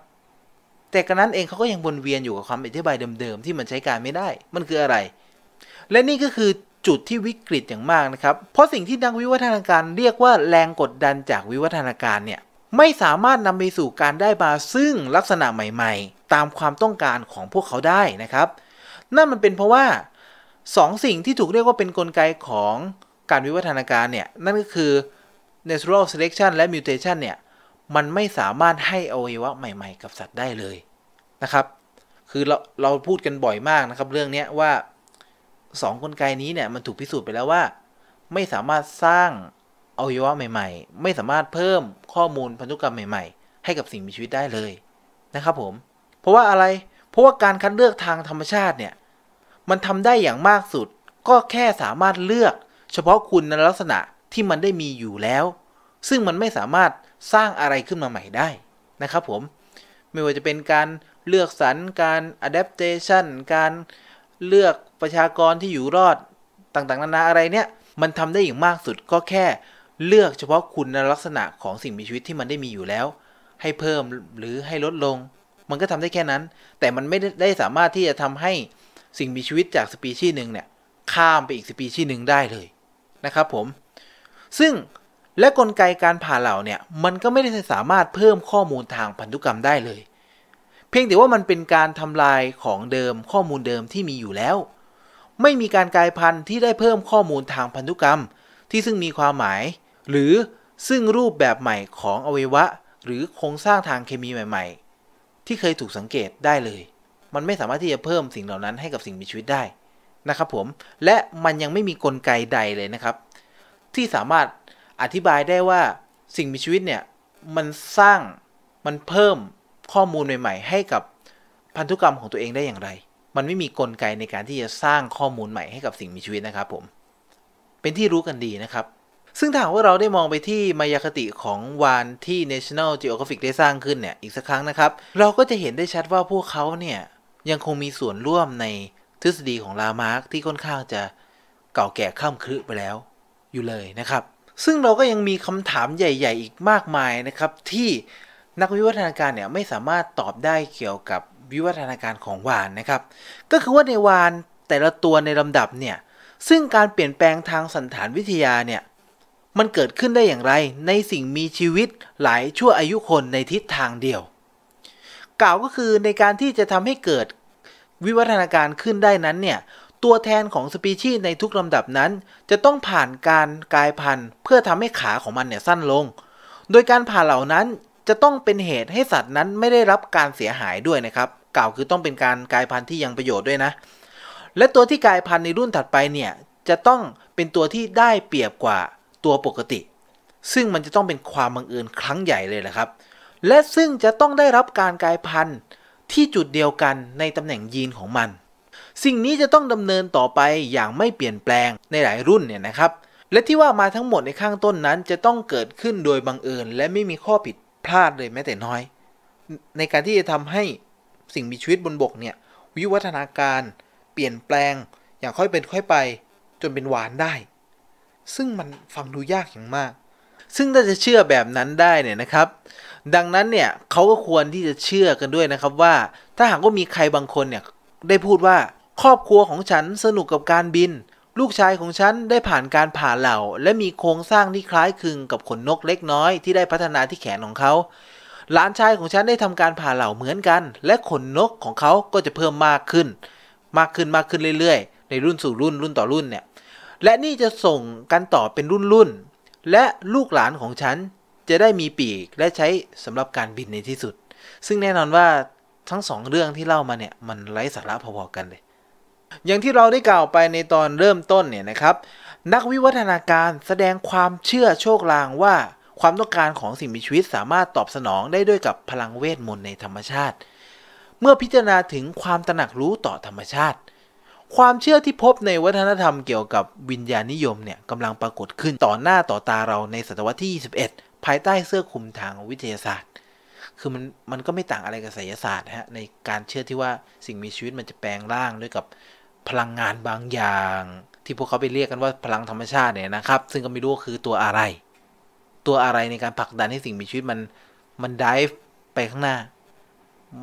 แต่กระนั้นเองเขาก็ยังวนเวียนอยู่กับความอธิบายเดิมๆที่มันใช้การไม่ได้ มันคืออะไร และนี่ก็คือจุดที่วิกฤตอย่างมากนะครับ เพราะสิ่งที่นักวิวัฒนาการเรียกว่าแรงกดดันจากวิวัฒนาการเนี่ย ไม่สามารถนำไปสู่การได้มาซึ่งลักษณะใหม่ๆ ตามความต้องการของพวกเขาได้นะครับนั่นมันเป็นเพราะว่า2สสิ่งที่ถูกเรียกว่าเป็นนกลไกของการวิวัฒนาการเนี่ย นั่นก็คือ natural selection และ mutation เนี่ยมันไม่สามารถให้อวัยวะใหม่ๆกับสัตว์ได้เลยนะครับ คือเราเราพูดกันบ่อยมากนะครับเรื่องนี้ว่าสองกลไกนี้เนี่ย มันถูกพิสูจน์ไปแล้วว่า ไม่สามารถสร้างอวัยวะใหม่ๆ ไม่สามารถเพิ่มข้อมูลพันธุกรรมใหม่ๆ ให้กับสิ่งมีชีวิตได้เลย นะครับผม เพราะว่าอะไรเพราะว่าการคัดเลือกทางธรรมชาติเนี่ย มันทำได้อย่างมากสุดก็แค่สามารถเลือกเฉพาะคุณในลักษณะที่มันได้มีอยู่แล้ว ซึ่งมันไม่สามารถสร้างอะไรขึ้นมาใหม่ได้นะครับผมไม่ว่าจะเป็นการเลือกสรรการ adaptation การเลือกประชากรที่อยู่รอดต่างๆนานาอะไรเนี่ยมันทำได้อย่างมากสุดก็แค่เลือกเฉพาะคุณลักษณะของสิ่งมีชีวิตที่มันได้มีอยู่แล้ว ให้เพิ่มหรือให้ลดลง มันก็ทำได้แค่นั้น แต่มันไม่ได้สามารถที่จะทำให้สิ่งมีชีวิตจากสปีชีส์หนึ่งเนี่ยข้ามไปอีกสปีชีส์หนึ่งได้เลย นะครับผม ซึ่งและกลไกการผ่าเหล่าเนี่ย มันก็ไม่ได้สามารถเพิ่มข้อมูลทางพันธุกรรมได้เลย เพียงแต่ว่ามันเป็นการทำลายของเดิมข้อมูลเดิมที่มีอยู่แล้วไม่มีการกลายพันธุ์ที่ได้เพิ่มข้อมูลทางพันธุกรรมที่ซึ่งมีความหมาย หรือซึ่งรูปแบบใหม่ของอวัยวะหรือโครงสร้างทางเคมีใหม่ ๆ ที่เคยถูกสังเกตได้เลย มันไม่สามารถที่จะเพิ่มสิ่งเหล่านั้นให้กับสิ่งมีชีวิตได้นะครับผม และมันยังไม่มีกลไกใดเลยนะครับ ที่สามารถอธิบายได้ว่าสิ่งมีชีวิตเนี่ยมันสร้างมันเพิ่มข้อมูลใหม่ๆให้กับพันธุกรรมของตัวเองได้อย่างไรมันไม่มีกลไกในการที่จะสร้างข้อมูลใหม่ให้กับสิ่งมีชีวิตนะครับผม เป็นที่รู้กันดีนะครับ ซึ่งถ้าหากว่าเราได้มองไปที่มายาคติของวานที่ National Geographic ได้สร้างขึ้นเนี่ย อีกสักครั้งนะครับ เราก็จะเห็นได้ชัดว่าพวกเขาเนี่ย ยังคงมีส่วนร่วมในทฤษฎีของลามาร์กที่ค่อนข้างจะเก่าแก่ข้ามครึไปแล้วอยู่เลยนะครับ ซึ่งเราก็ยังมีคำถามใหญ่ ๆ อีกมากมายนะครับที่นักวิวัฒนาการเนี่ยไม่สามารถตอบได้เกี่ยวกับวิวัฒนาการของวานนะครับ ก็คือว่าในวานแต่ละตัวในลำดับเนี่ย ซึ่งการเปลี่ยนแปลงทางสันฐานวิทยาเนี่ย มันเกิดขึ้นได้อย่างไรในสิ่งมีชีวิตหลายชั่วอายุคนในทิศทางเดียว กล่าวก็คือในการที่จะทำให้เกิดวิวัฒนาการขึ้นได้นั้นเนี่ยตัวแทนของสปีชีส์ในทุกลำดับนั้น จะต้องผ่านการกลายพันธุ์ เพื่อทำให้ขาของมันเนี่ยสั้นลง โดยการผ่านเหล่านั้นจะต้องเป็นเหตุให้สัตว์นั้นไม่ได้รับการเสียหายด้วยนะครับ กล่าวคือต้องเป็นการกลายพันธุ์ที่ยังประโยชน์ด้วยนะ และตัวที่กลายพันธุ์ในรุ่นถัดไปเนี่ยจะต้องเป็นตัวที่ได้เปรียบกว่าตัวปกติ ซึ่งมันจะต้องเป็นความบังเอิญครั้งใหญ่เลยแหละครับ และซึ่งจะต้องได้รับการกลายพันธุ์ที่จุดเดียวกันในตำแหน่งยีนของมัน สิ่งนี้จะต้องดำเนินต่อไปอย่างไม่เปลี่ยนแปลงในหลายรุ่นเนี่ยนะครับ และที่ว่ามาทั้งหมดในข้างต้นนั้นจะต้องเกิดขึ้นโดยบังเอิญและไม่มีข้อผิดพลาดเลยแม้แต่น้อย ในการที่จะทำให้สิ่งมีชีวิตบนบกเนี่ยวิวัฒนาการเปลี่ยนแปลง อย่างค่อยเป็นค่อยไป จนเป็นหวานได้ ซึ่งมันฟังดูยากอย่างมาก ซึ่งถ้าจะเชื่อแบบนั้นได้เนี่ยนะครับ ดังนั้นเนี่ยเขาก็ควรที่จะเชื่อกันด้วยนะครับว่าถ้าหากว่ามีใครบางคนเนี่ยได้พูดว่าครอบครัวของฉันสนุกกับการบินลูกชายของฉันได้ผ่านการผ่าเหล่า และมีโครงสร้างที่คล้ายคลึงกับขนนกเล็กน้อย ที่ได้พัฒนาที่แขนของเขา หลานชายของฉันได้ทำการผ่าเหล่าเหมือนกัน และขนนกของเขาก็จะเพิ่มมากขึ้นมากขึ้นมากขึ้นเรื่อยๆ ในรุ่นสู่รุ่นรุ่นต่อรุ่นเนี่ยและนี่จะส่งกันต่อเป็นรุ่นรุ่นและลูกหลานของฉันจะได้มีปีกและใช้สำหรับการบินในที่สุด ซึ่งแน่นอนว่าทั้งสองเรื่องที่เล่ามาเนี่ยมันไร้สาระพอๆกันเลยอย่างที่เราได้กล่าวไปในตอนเริ่มต้นเนี่ยนะครับ นักวิวัฒนาการแสดงความเชื่อโชคลางว่า ความต้องการของสิ่งมีชีวิตสามารถตอบสนองได้ด้วยกับพลังเวทมนต์ในธรรมชาติ เมื่อพิจารณาถึงความตระหนักรู้ต่อธรรมชาติ ความเชื่อที่พบในวัฒนธรรมเกี่ยวกับวิญญาณนิยมเนี่ยกำลังปรากฏขึ้นต่อหน้าต่อตาเราในศตวรรษที่ 21 ภายใต้เสื้อคลุมทางวิทยาศาสตร์ คือมันมันก็ไม่ต่างอะไรกับไสยศาสตร์ฮะในการเชื่อที่ว่าสิ่งมีชีวิตมันจะแปลงร่างด้วยกับพลังงานบางอย่างที่พวกเขาไปเรียกกันว่าพลังธรรมชาติเนี่ยนะครับ ซึ่งก็ไม่รู้คือตัวอะไร ตัวอะไรในการผลักดันให้สิ่งมีชีวิต มันมันดิฟไปข้างหน้า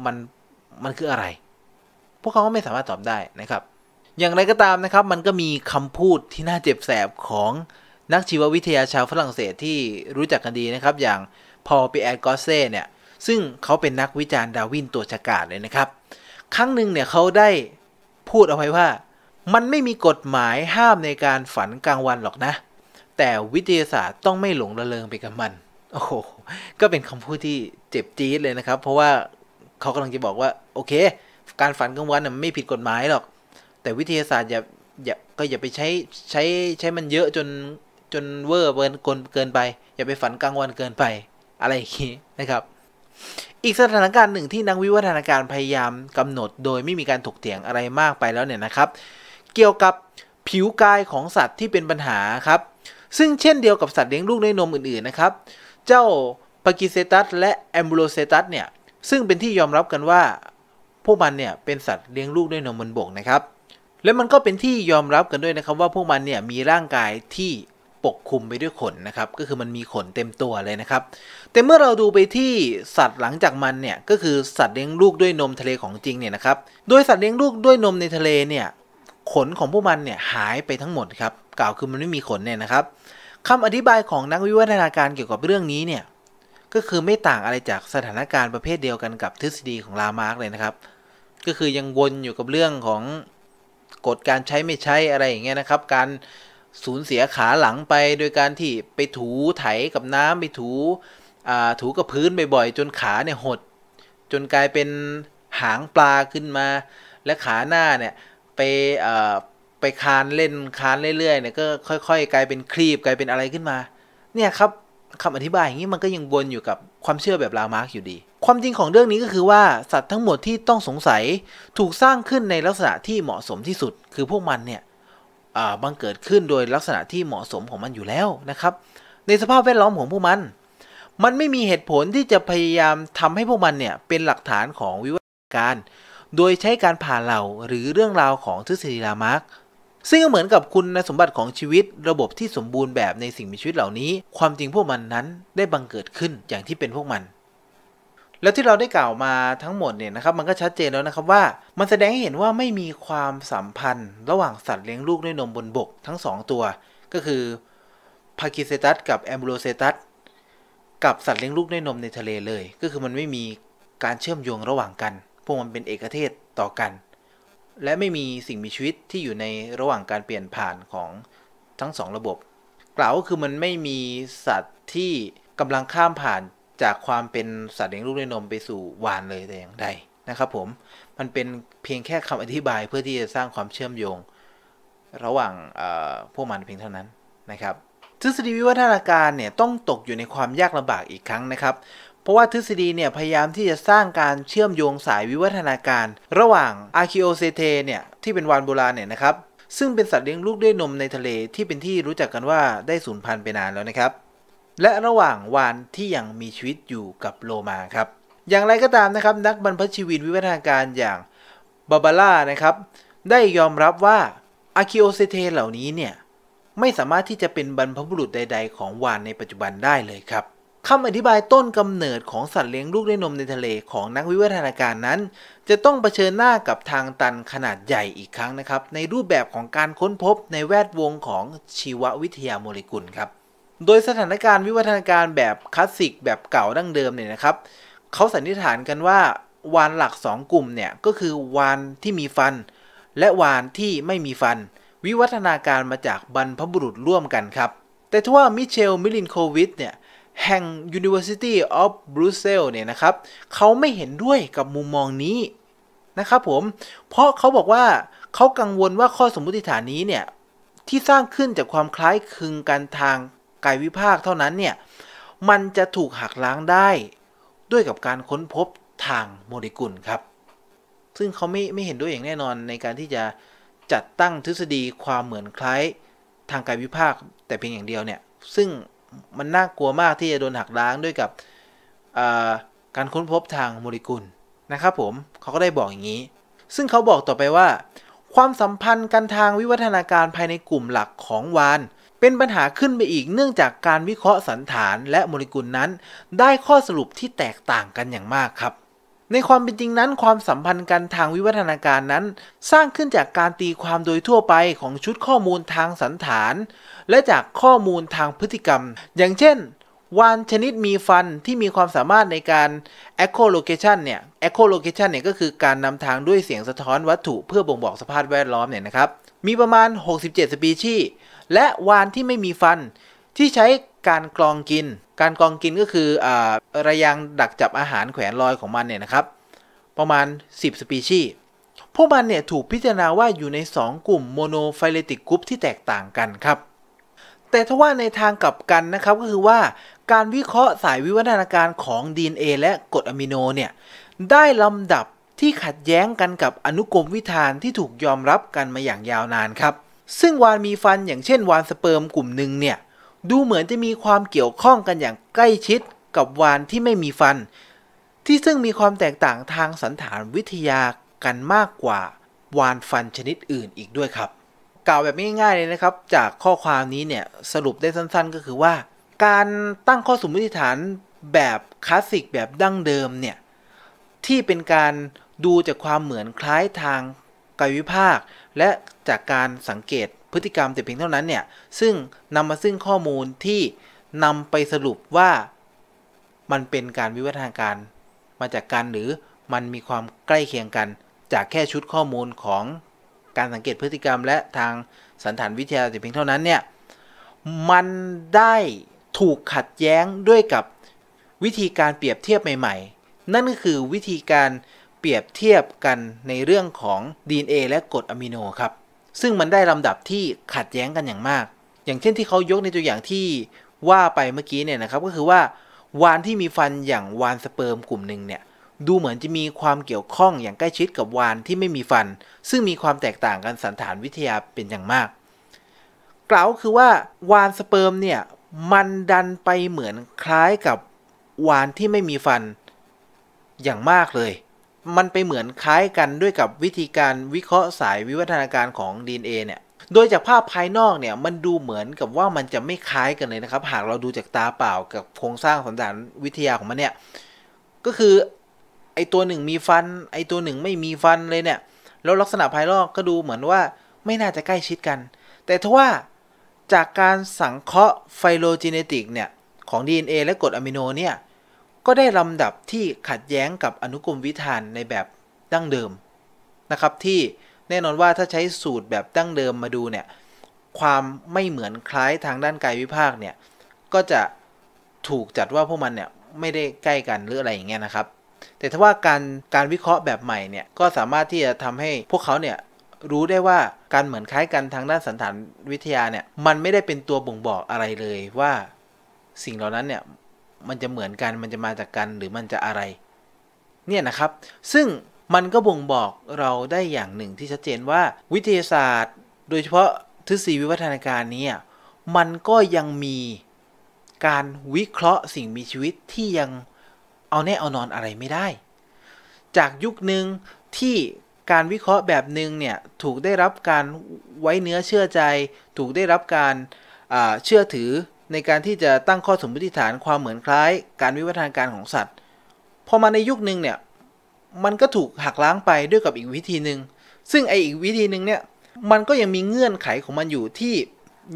มันมันคืออะไร พวกเขาก็ไม่สามารถตอบได้นะครับ อย่างไรก็ตามนะครับมันก็มีคำพูดที่น่าเจ็บแสบของนักชีววิทยาชาวฝรั่งเศสที่รู้จักกันดีนะครับ อย่างพอปีแอดกอสเซ่เนี่ยซึ่งเขาเป็นนักวิจารณ์ดาวินตัวฉกาจเลยนะครับ ครั้งหนึ่งเนี่ยเขาได้พูดเอาไว้ว่า มันไม่มีกฎหมายห้ามในการฝันกลางวันหรอกนะ แต่วิทยาศาสตร์ต้องไม่หลงระเริงไปกับมัน โอ้โห ก็เป็นคำพูดที่เจ็บจี๊ดเลยนะครับ เพราะว่าเขากำลังจะบอกว่า โอเค การฝันกลางวันมันไม่ผิดกฎหมายหรอก แต่วิทยาศาสตร์อย่าอย่าก็อย่าไปใช้ใช้ใช้มันเยอะจนจนเวอร์เกินเกินไป อย่าไปฝันกลางวันเกินไป อะไรอย่างนี้นะครับอีกสถานการณ์หนึ่งที่นักวิวัฒนาการพยายามกำหนด โดยไม่มีการถกเถียงอะไรมากไปแล้วเนี่ยนะครับ เกี่ยวกับผิวกายของสัตว์ที่เป็นปัญหาครับซึ่งเช่นเดียวกับสัตว์เลี้ยงลูกด้วยนมอื่นๆนะครับเจ้าปากิเซตัสและแอมบูโลเซตัสเนี่ย ซึ่งเป็นที่ยอมรับกันว่าพวกมันเนี่ยเป็นสัตว์เลี้ยงลูกด้วยนมบนบกนะครับและมันก็เป็นที่ยอมรับกันด้วยนะครับว่าพวกมันเนี่ยมีร่างกายที่ปกคลุมไปด้วยขนนะครับ ก็คือมันมีขนเต็มตัวเลยนะครับ แต่เมื่อเราดูไปที่สัตว์หลังจากมันเนี่ย ก็คือสัตว์เลี้ยงลูกด้วยนมทะเลของจริงเนี่ยนะครับ โดยสัตว์เลี้ยงลูกด้วยนมในทะเลเนี่ย ขนของพวกมันเนี่ยหายไปทั้งหมดครับกล่าวคือมันไม่มีขนเนี่ยนะครับคำอธิบายของนักวิวัฒนาการเกี่ยวกับเรื่องนี้เนี่ย ก็คือไม่ต่างอะไรจากสถานการณ์ประเภทเดียวกันกับทฤษฎีของลามาร์กเลยนะครับ ก็คือยังวนอยู่กับเรื่องของกฎการใช้ไม่ใช้อะไรอย่างเงี้ยนะครับ การสูญเสียขาหลังไป โดยการที่ไปถูไถกับน้ำไปถูถูกับพื้นบ่อยๆจนขาเนี่ยหด จนกลายเป็นหางปลาขึ้นมา และขาหน้าเนี่ยไปไปคานเล่นคานเรื่อยๆเนี่ยก็ค่อย ๆ กลายเป็นครีบกลายเป็นอะไรขึ้นมาเนี่ยครับคำอธิบายอย่างนี้มันก็ยังวนอยู่กับความเชื่อแบบลามาร์กอยู่ดี ความจริงของเรื่องนี้ก็คือว่าสัตว์ทั้งหมดที่ต้องสงสัยถูกสร้างขึ้นในลักษณะที่เหมาะสมที่สุดคือพวกมันเนี่ยบังเกิดขึ้นโดยลักษณะที่เหมาะสมของมันอยู่แล้วนะครับในสภาพแวดล้อม ของพวกมัน มันไม่มีเหตุผลที่จะพยายามทำให้พวกมันเนี่ยเป็นหลักฐานของวิวัฒนาการ โดยใช้การผ่าเหล่าหรือเรื่องราวของทฤษฎีลามาร์กซึ่งเหมือนกับคุณสมบัติของชีวิต ระบบที่สมบูรณ์แบบในสิ่งมีชีวิตเหล่านี้ ความจริงพวกมันนั้นได้บังเกิดขึ้นอย่างที่เป็นพวกมันแล้วที่เราได้กล่าวมาทั้งหมดเนี่ยนะครับมันก็ชัดเจนแล้วนะครับว่ามันแสดงให้เห็นว่าไม่มีความสัมพันธ์ระหว่างสัตว์เลี้ยงลูกด้วยนมบนบกทั้ง2ตัวก็คือพากิเซตัสกับแอมบูโลเซตัสกับสัตว์เลี้ยงลูกด้วยนมในทะเลเลย ก็คือมันไม่มีการเชื่อมโยงระหว่างกัน พวกมันเป็นเอกเทศต่อกัน และไม่มีสิ่งมีชีวิตที่อยู่ในระหว่างการเปลี่ยนผ่านของทั้ง2ระบบกล่าวก็คือมันไม่มีสัตว์ที่กำลังข้ามผ่านจากความเป็นสัตว์เลี้ยงลูกด้วยนมไปสู่วานเลยแต่อย่างใดนะครับ ผมมันเป็นเพียงแค่คำอธิบายเพื่อที่จะสร้างความเชื่อมโยง ระหว่างพวกมันเพียงเท่านั้นนะครับ ทฤษฎีวิวัฒนาการเนี่ยต้องตกอยู่ในความยากลำบากอีกครั้งนะครับ เพราะว่าทฤษฎีเนี่ยพยายามที่จะสร้างการเชื่อมโยงสายวิวัฒนาการ ระหว่างอาคิโอเซเทเนี่ยที่เป็นวานโบราณเนี่ยนะครับซึ่งเป็นสัตว์เลี้ยงลูกด้วยนมในทะเลที่เป็นที่รู้จักกันว่าได้สูญพันธุ์ไปนานแล้วนะครับและระหว่างวานที่ยังมีชีวิตอยู่กับโลมาครับอย่างไรก็ตามนะครับนักบรรพชีวินวิวัฒนาการอย่างบาบาร่านะครับได้ยอมรับว่าอะคิโอเซเทเหล่านี้เนี่ยไม่สามารถที่จะเป็นบรรพบุรุษใดๆ ของวานในปัจจุบันได้เลยครับคำอธิบายต้นกำเนิดของสัตว์เลี้ยงลูกด้วยนมในทะเลของนักวิวัฒนาการนั้น จะต้องเผชิญหน้ากับทางตันขนาดใหญ่อีกครั้งนะครับ ในรูปแบบของการค้นพบในแวดวงของชีววิทยาโมเลกุลครับโดยสถานการณ์วิวัฒนาการแบบคลาสสิกแบบเก่าดั้งเดิมเนี่ยนะครับ เขาสันนิษฐานกันว่า วานหลัก 2 กลุ่มเนี่ยก็คือวานที่มีฟัน และวานที่ไม่มีฟัน วิวัฒนาการมาจากบรรพบุรุษร่วมกันครับแต่ทว่ามิเชล มิลินโควิชเนี่ยแห่ง University of Brussels เนี่ยนะครับเขาไม่เห็นด้วยกับมุมมองนี้นะครับผมเพราะเขาบอกว่าเขากังวลว่าข้อสมมติฐานนี้เนี่ยที่สร้างขึ้นจากความคล้ายคลึงกันทางกายวิภาคเท่านั้นเนี่ยมันจะถูกหักล้างได้ด้วยกับการค้นพบทางโมเลกุลครับซึ่งเขาไม่ไม่เห็นด้วยอย่างแน่นอนในการที่จะจัดตั้งทฤษฎีความเหมือนคล้ายทางกายวิภาคแต่เพียงอย่างเดียวเนี่ยซึ่งมันน่ากลัวมากที่จะโดนหักล้างด้วยกับการค้นพบทางโมเลกุลนะครับผมเขาก็ได้บอกอย่างนี้ ซึ่งเขาบอกต่อไปว่า ความสัมพันธ์กันทางวิวัฒนาการภายในกลุ่มหลักของวานเป็นปัญหาขึ้นไปอีกเนื่องจากการวิเคราะห์สันฐานและโมเลกุลนั้น ได้ข้อสรุปที่แตกต่างกันอย่างมากครับ ในความเป็นจริงนั้น ความสัมพันธ์กันทางวิวัฒนาการนั้น สร้างขึ้นจากการตีความโดยทั่วไปของชุดข้อมูลทางสันฐาน และจากข้อมูลทางพฤติกรรม อย่างเช่นวานชนิดมีฟันที่มีความสามารถในการ echolocation เนี่ย echolocation เนี่ยก็คือการนำทางด้วยเสียงสะท้อนวัตถุเพื่อบ่งบอกสภาพแวดล้อมเนี่ยนะครับมีประมาณ67สปีชีส์และวานที่ไม่มีฟันที่ใช้การกรองกิน การกรองกินก็คืออระยางดักจับอาหารแขวนลอยของมันเนี่ยนะครับประมาณ 10 สปีชีส์พวกมันเนี่ยถูกพิจารณาว่าอยู่ใน 2 กลุ่มโมโนไฟเลติกกรุ๊ปที่แตกต่างกันครับ แต่ถ้าว่าในทางกลับกันนะครับก็คือว่าการวิเคราะห์สายวิวัฒนาการของ DNA และกรดอะมิโนเนี่ยได้ลำดับที่ขัดแย้งกันกับอนุกรมวิธานที่ถูกยอมรับกันมาอย่างยาวนานครับซึ่งวานมีฟันอย่างเช่นวานสเปิร์มกลุ่มหนึ่งเนี่ยดูเหมือนจะมีความเกี่ยวข้องกันอย่างใกล้ชิดกับวานที่ไม่มีฟัน ที่ซึ่งมีความแตกต่างทางสันฐานวิทยากันมากกว่าวานฟันชนิดอื่นอีกด้วยครับ กล่าวแบบง่ายๆเลยนะครับ จากข้อความนี้เนี่ยสรุปได้สั้น ๆก็คือว่า การตั้งข้อสมมติฐานแบบคลาสสิกแบบดั้งเดิมเนี่ยที่เป็นการดูจากความเหมือนคล้ายทางกายวิภาคและจากการสังเกตพฤติกรรมแต่เพียงเท่านั้นเนี่ยซึ่งนำมาซึ่งข้อมูลที่นำไปสรุปว่า มันเป็นการวิวัฒนาการ มาจากการหรือมันมีความใกล้เคียงกัน จากแค่ชุดข้อมูลของการสังเกตพฤติกรรม และทางสันฐานวิทยาแต่เพียงเท่านั้นเนี่ยมันได้ถูกขัดแย้งด้วยกับวิธีการเปรียบเทียบใหม่ๆ นั่นก็คือวิธีการเปรียบเทียบกันในเรื่องของ DNA และกรดอะมิโนครับ ซึ่งมันได้ลำดับที่ขัดแย้งกันอย่างมาก อย่างเช่นที่เขายกในตัวอย่างที่ว่าไปเมื่อกี้เนี่ยนะครับ ก็คือว่าวานที่มีฟันอย่างวานสเปิร์มกลุ่มหนึ่งเนี่ย ดูเหมือนจะมีความเกี่ยวข้องอย่างใกล้ชิดกับวานที่ไม่มีฟัน ซึ่งมีความแตกต่างกัน สันฐานวิทยาเป็นอย่างมาก กล่าวคือว่าวานสเปิร์มเนี่ยมันดันไปเหมือนคล้ายกับวานที่ไม่มีฟันอย่างมากเลยมันไปเหมือนคล้ายกันด้วยกับวิธีการวิเคราะห์สายวิวัฒนาการของ DNA เนี่ย โดยจากภาพภายนอกเนี่ยมันดูเหมือนกับว่ามันจะไม่คล้ายกันเลยนะครับ หากเราดูจากตาเปล่ากับโครงสร้างสันฐานวิทยาของมันเนี่ยก็คือไอตัวหนึ่งมีฟัน ไอตัวหนึ่งไม่มีฟันเลยเนี่ยแล้วลักษณะภายนอกก็ดูเหมือนว่าไม่น่าจะใกล้ชิดกัน แต่ทว่าจากการสังเคราะห์ไฟโลจีเนติกเนี่ยของ DNA และกรดอะมิโนเนี่ยก็ได้ลำดับที่ขัดแย้งกับอนุกรมวิธานในแบบดั้งเดิมนะครับ ที่แน่นอนว่าถ้าใช้สูตรแบบดั้งเดิมมาดูเนี่ยความไม่เหมือนคล้ายทางด้านกายวิภาคเนี่ยก็จะถูกจัดว่าพวกมันเนี่ยไม่ได้ใกล้กันหรืออะไรอย่างเงี้ยนะครับ แต่ถ้าว่าการการวิเคราะห์แบบใหม่เนี่ยก็สามารถที่จะทำให้พวกเขาเนี่ยรู้ได้ว่าการเหมือนคล้ายกันทางด้านสันฐานวิทยาเนี่ยมันไม่ได้เป็นตัวบ่งบอกอะไรเลยว่าสิ่งเหล่านั้นเนี่ยมันจะเหมือนกันมันจะมาจากกัน หรือมันจะอะไรเนี่ยนะครับซึ่งมันก็บ่งบอกเราได้อย่างหนึ่งที่ชัดเจนว่าวิทยาศาสตร์ โดยเฉพาะทฤษฎีวิวัฒนาการนี้มันก็ยังมีการวิเคราะห์สิ่งมีชีวิตที่ยังเอาแน่ เอานอนอะไรไม่ได้ จากยุคหนึ่งที่การวิเคราะห์แบบหนึ่งเนี่ยถูกได้รับการไว้เนื้อเชื่อใจ ถูกได้รับการเชื่อถือในการที่จะตั้งข้อสมมติฐานความเหมือนคล้าย การวิวัฒนาการของสัตว์ พอมาในยุคนึงเนี่ยมันก็ถูกหักล้างไปด้วยกับอีกวิธีหนึ่งซึ่งไออีกวิธีหนึ่งเนี่ยมันก็ยังมีเงื่อนไขของมันอยู่ที่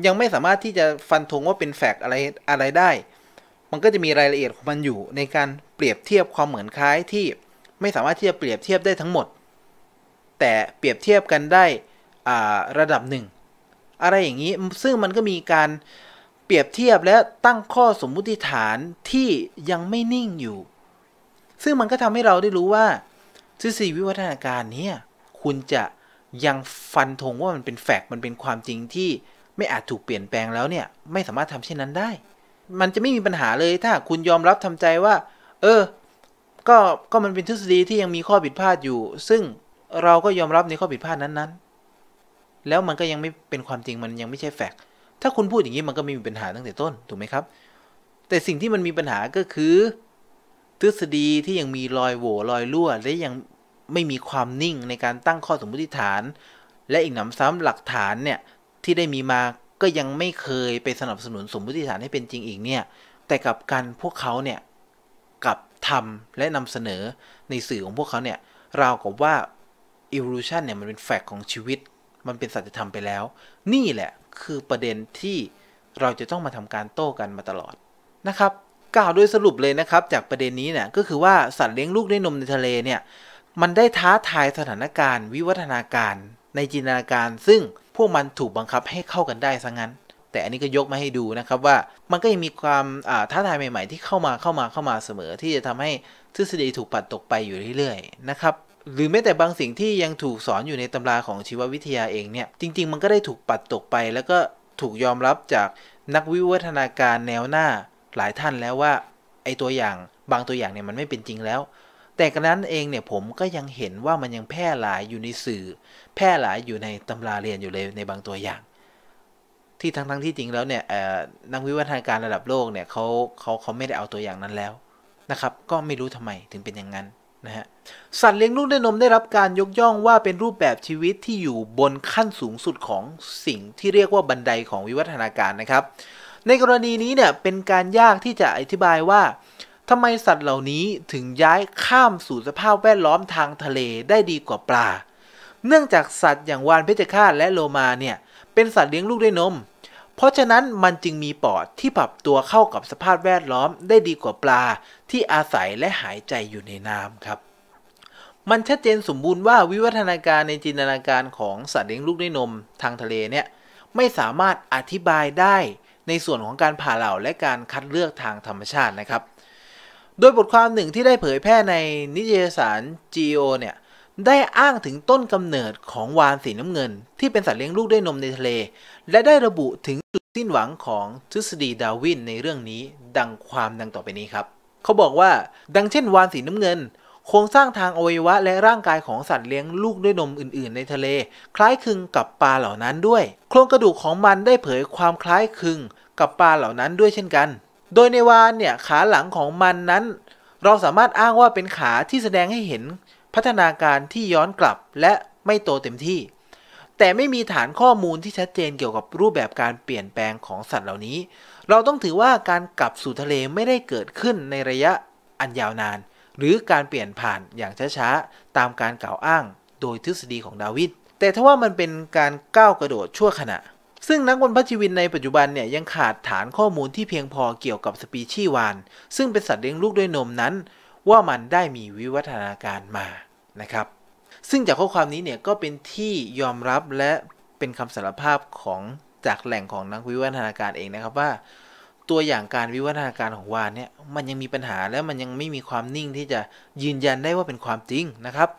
ยังไม่สามารถที่จะฟันธงว่าเป็นแฟกอะไรอะไรได้ มันก็จะมีรายละเอียดของมันอยู่ ในการเปรียบเทียบความเหมือนคล้ายที่ไม่สามารถที่จะเปรียบเทียบได้ทั้งหมด แต่เปรียบเทียบกันได้ระดับหนึ่ง อะไรอย่างนี้ซึ่งมันก็มีการเปรียบเทียบและตั้งข้อสมมุติฐานที่ยังไม่นิ่งอยู่ ซึ่งมันก็ทำให้เราได้รู้ว่าทฤษฎีวิวัฒนาการนี้คุณจะยังฟันธงว่ามันเป็นแฟกต์มันเป็นความจริงที่ไม่อาจถูกเปลี่ยนแปลงแล้วเนี่ยไม่สามารถทำเช่นนั้นได้ มันจะไม่มีปัญหาเลยถ้าคุณยอมรับทำใจว่า เออ ก็ก็มันเป็นทฤษฎีที่ยังมีข้อผิดพลาดอยู่ ซึ่งเราก็ยอมรับในข้อผิดพลาดนั้นๆแล้วมันก็ยังไม่เป็นความจริงมันยังไม่ใช่แฟกต์ถ้าคุณพูดอย่างนี้มันก็ไมีปัญหาตั้งแต่ต้น ถูกไหมครับ แต่สิ่งที่มันมีปัญหาก็คือ ทฤษฎีที่ยังมีรอยโหว่รอยรั่วและยังไม่มีความนิ่งในการตั้งข้อสมมติฐาน และอีกหนำซ้ำ หลักฐานเนี่ยที่ได้มีมาก็ยังไม่เคยไปสนับสนุนสมมติฐานให้เป็นจริงอีกเนี่ยแต่กับการพวกเขาเนี่ยกับทำและนำเสนอในสื่อของพวกเขาเนี่ยราวกับว่า evolution เนี่ยมันเป็นแฟกต์ของชีวิต มันเป็นสัจธรรมไปแล้ว นี่แหละคือประเด็นที่เราจะต้องมาทำการโต้กันมาตลอดนะครับ กล่าวโดยสรุปเลยนะครับจากประเด็นนี้เนี่ยก็คือว่าสัตว์เลี้ยงลูกด้วยนมในทะเลเนี่ย มันได้ท้าทายสถานการณ์ วิวัฒนาการในจินตนาการ ซึ่งพวกมันถูกบังคับให้เข้ากันได้ซะงั้น แต่อันนี้ก็ยกมาให้ดูนะครับ ว่ามันก็ยังมีความท้าทายใหม่ๆ ที่เข้ามาเข้ามาเข้ามาเสมอ ที่จะทำให้ทฤษฎีถูกปัดตกไปอยู่เรื่อยๆ นะครับหรือแม้แต่บางสิ่งที่ยังถูกสอนอยู่ในตำราของชีววิทยาเองเนี่ยจริง ๆ มันก็ได้ถูกปัดตกไป แล้วก็ถูกยอมรับจากนักวิวัฒนาการแนวหน้าหลายท่านแล้วว่า ไอตัวอย่างบางตัวอย่างเนี่ยมันไม่เป็นจริงแล้ว แต่กระนั้นเองเนี่ยผมก็ยังเห็นว่ามันยังแพร่หลายอยู่ในสื่อ แพร่หลายอยู่ในตำราเรียนอยู่เลยในบางตัวอย่าง ที่ทั้งๆทที่จริงแล้วเนี่ยนักวิวัฒนาการระดับโลกเนี่ยเขาเขาเขาไม่ได้เอาตัวอย่างนั้นแล้วนะครับก็ไม่รู้ทำไมถึงเป็นอย่างนั้นนะฮะสัตว์เลี้ยงลูกด้วยนมได้รับการยกย่องว่าเป็นรูปแบบชีวิตที่อยู่บนขั้นสูงสุดของสิ่งที่เรียกว่าบันไดของวิวัฒนาการนะครับ ในกรณีนี้เนี่ย เป็นการยากที่จะอธิบายว่าทำไมสัตว์เหล่านี้ถึงย้ายข้ามสู่สภาพแวดล้อมทางทะเลได้ดีกว่าปลา เนื่องจากสัตว์อย่างวานเพชฌฆาตและโลมาเนี่ยเป็นสัตว์เลี้ยงลูกด้วยนมเพราะฉะนั้นมันจึงมีปอดที่ปรับตัวเข้ากับสภาพแวดล้อมได้ดีกว่าปลาที่อาศัยและหายใจอยู่ในน้ำครับ มันชัดเจนสมบูรณ์ว่าวิวัฒนาการในจินตนาการของสัตว์เลี้ยงลูกด้วยนมทางทะเลเนี่ยไม่สามารถอธิบายได้ในส่วนของการผ่าเหล่าและการคัดเลือกทางธรรมชาตินะครับ โดยบทความหนึ่งที่ได้เผยแพร่ในนิตยสาร GEO เนี่ยได้อ้างถึงต้นกำเนิดของวานสีน้ำเงินที่เป็นสัตว์เลี้ยงลูกด้วยนมในทะเลและได้ระบุถึงจุดสิ้นหวังของทฤษฎีดาวินในเรื่องนี้ดังความดังต่อไปนี้ครับ เขาบอกว่า ดังเช่นวานสีน้ำเงินโครงสร้างทางอวัยวะและร่างกายของสัตว์เลี้ยงลูกด้วยนมอื่นๆในทะเล คล้ายคลึงกับปลาเหล่านั้นด้วย โครงกระดูกของมันได้เผยความคล้ายคลึงกับปลาเหล่านั้นด้วยเช่นกัน โดยในวานเนี่ยขาหลังของมันนั้น เราสามารถอ้างว่าเป็นขาที่แสดงให้เห็น พัฒนาการที่ย้อนกลับและไม่โตเต็มที่แต่ไม่มีฐานข้อมูลที่ชัดเจนเกี่ยวกับรูปแบบการเปลี่ยนแปลงของสัตว์เหล่านี้ เราต้องถือว่าการกลับสู่ทะเลไม่ได้เกิดขึ้นในระยะอันยาวนาน หรือการเปลี่ยนผ่านอย่างช้าๆ ตามการกล่าวอ้างโดยทฤษฎีของดาวิด แต่ถ้าว่ามันเป็นการก้าวกระโดดชั่วขณะ ซึ่งนักวนพัชวินในปัจจุบันเนี่ยยังขาดฐานข้อมูลที่เพียงพอเกี่ยวกับสปีชีส์วานซึ่งเป็นสัตว์เลี้ยงลูกด้วยนมนั้น ว่ามันได้มีวิวัฒนาการมา นะครับซึ่งจากข้อความนี้เนี่ยก็เป็นที่ยอมรับและเป็นคำสารภาพของจากแหล่งของนักวิวัฒนาการเองนะครับว่า ตัวอย่างการวิวัฒนาการของวานเนี่ยมันยังมีปัญหาและมันยังไม่มีความนิ่งที่จะยืนยันได้ว่าเป็นความจริงนะครับ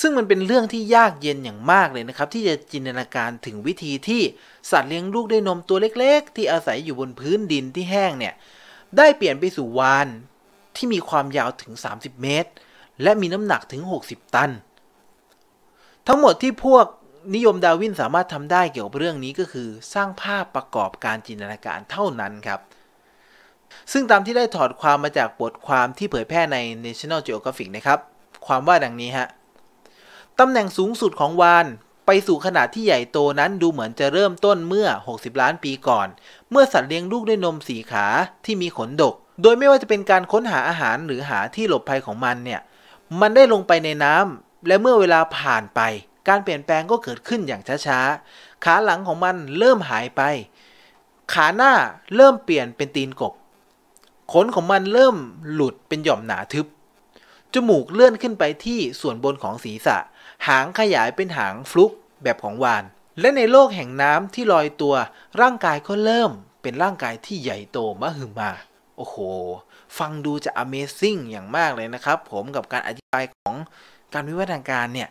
ซึ่งมันเป็นเรื่องที่ยากเย็นอย่างมากเลยนะครับ ที่จะจินตนาการถึงวิธีที่สัตว์เลี้ยงลูกด้วยนมตัวเล็ก ๆ ที่อาศัยอยู่บนพื้นดินที่แห้งเนี่ยได้เปลี่ยนไปสู่วานที่มีความยาวถึง 30 เมตร และมีน้ำหนักถึง 60 ตันทั้งหมดที่พวกนิยมดาวินสามารถทำได้เกี่ยวกับเรื่องนี้ก็คือสร้างภาพประกอบการจินตนาการเท่านั้นครับ ซึ่งตามที่ได้ถอดความมาจากบทความที่เผยแพร่ใน National Geographic นะครับ ความว่าดังนี้ฮะตำแหน่งสูงสุดของวาน ไปสู่ขนาดที่ใหญ่โตนั้นดูเหมือนจะเริ่มต้นเมื่อ 60 ล้านปีก่อน เมื่อสัตว์เลี้ยงลูกด้วยนมสีขาที่มีขนดก โดยไม่ว่าจะเป็นการค้นหาอาหารหรือหาที่หลบภัยของมันเนี่ยมันได้ลงไปในน้ำและเมื่อเวลาผ่านไป การเปลี่ยนแปลงก็เกิดขึ้นอย่างช้าๆ ขาหลังของมันเริ่มหายไป ขาหน้าเริ่มเปลี่ยนเป็นตีนกบขนของมันเริ่มหลุดเป็นหย่อมหนาทึบ จมูกเลื่อนขึ้นไปที่ส่วนบนของศีรษะ หางขยายเป็นหางฟลุกแบบของวาน และในโลกแห่งน้ำที่ลอยตัว ร่างกายก็เริ่มเป็นร่างกายที่ใหญ่โตมหึมา โอ้โห ฟังดูจะ Amazing อย่างมากเลยนะครับ ผมกับการอธิบายของการวิวัฒนาการเนี่ย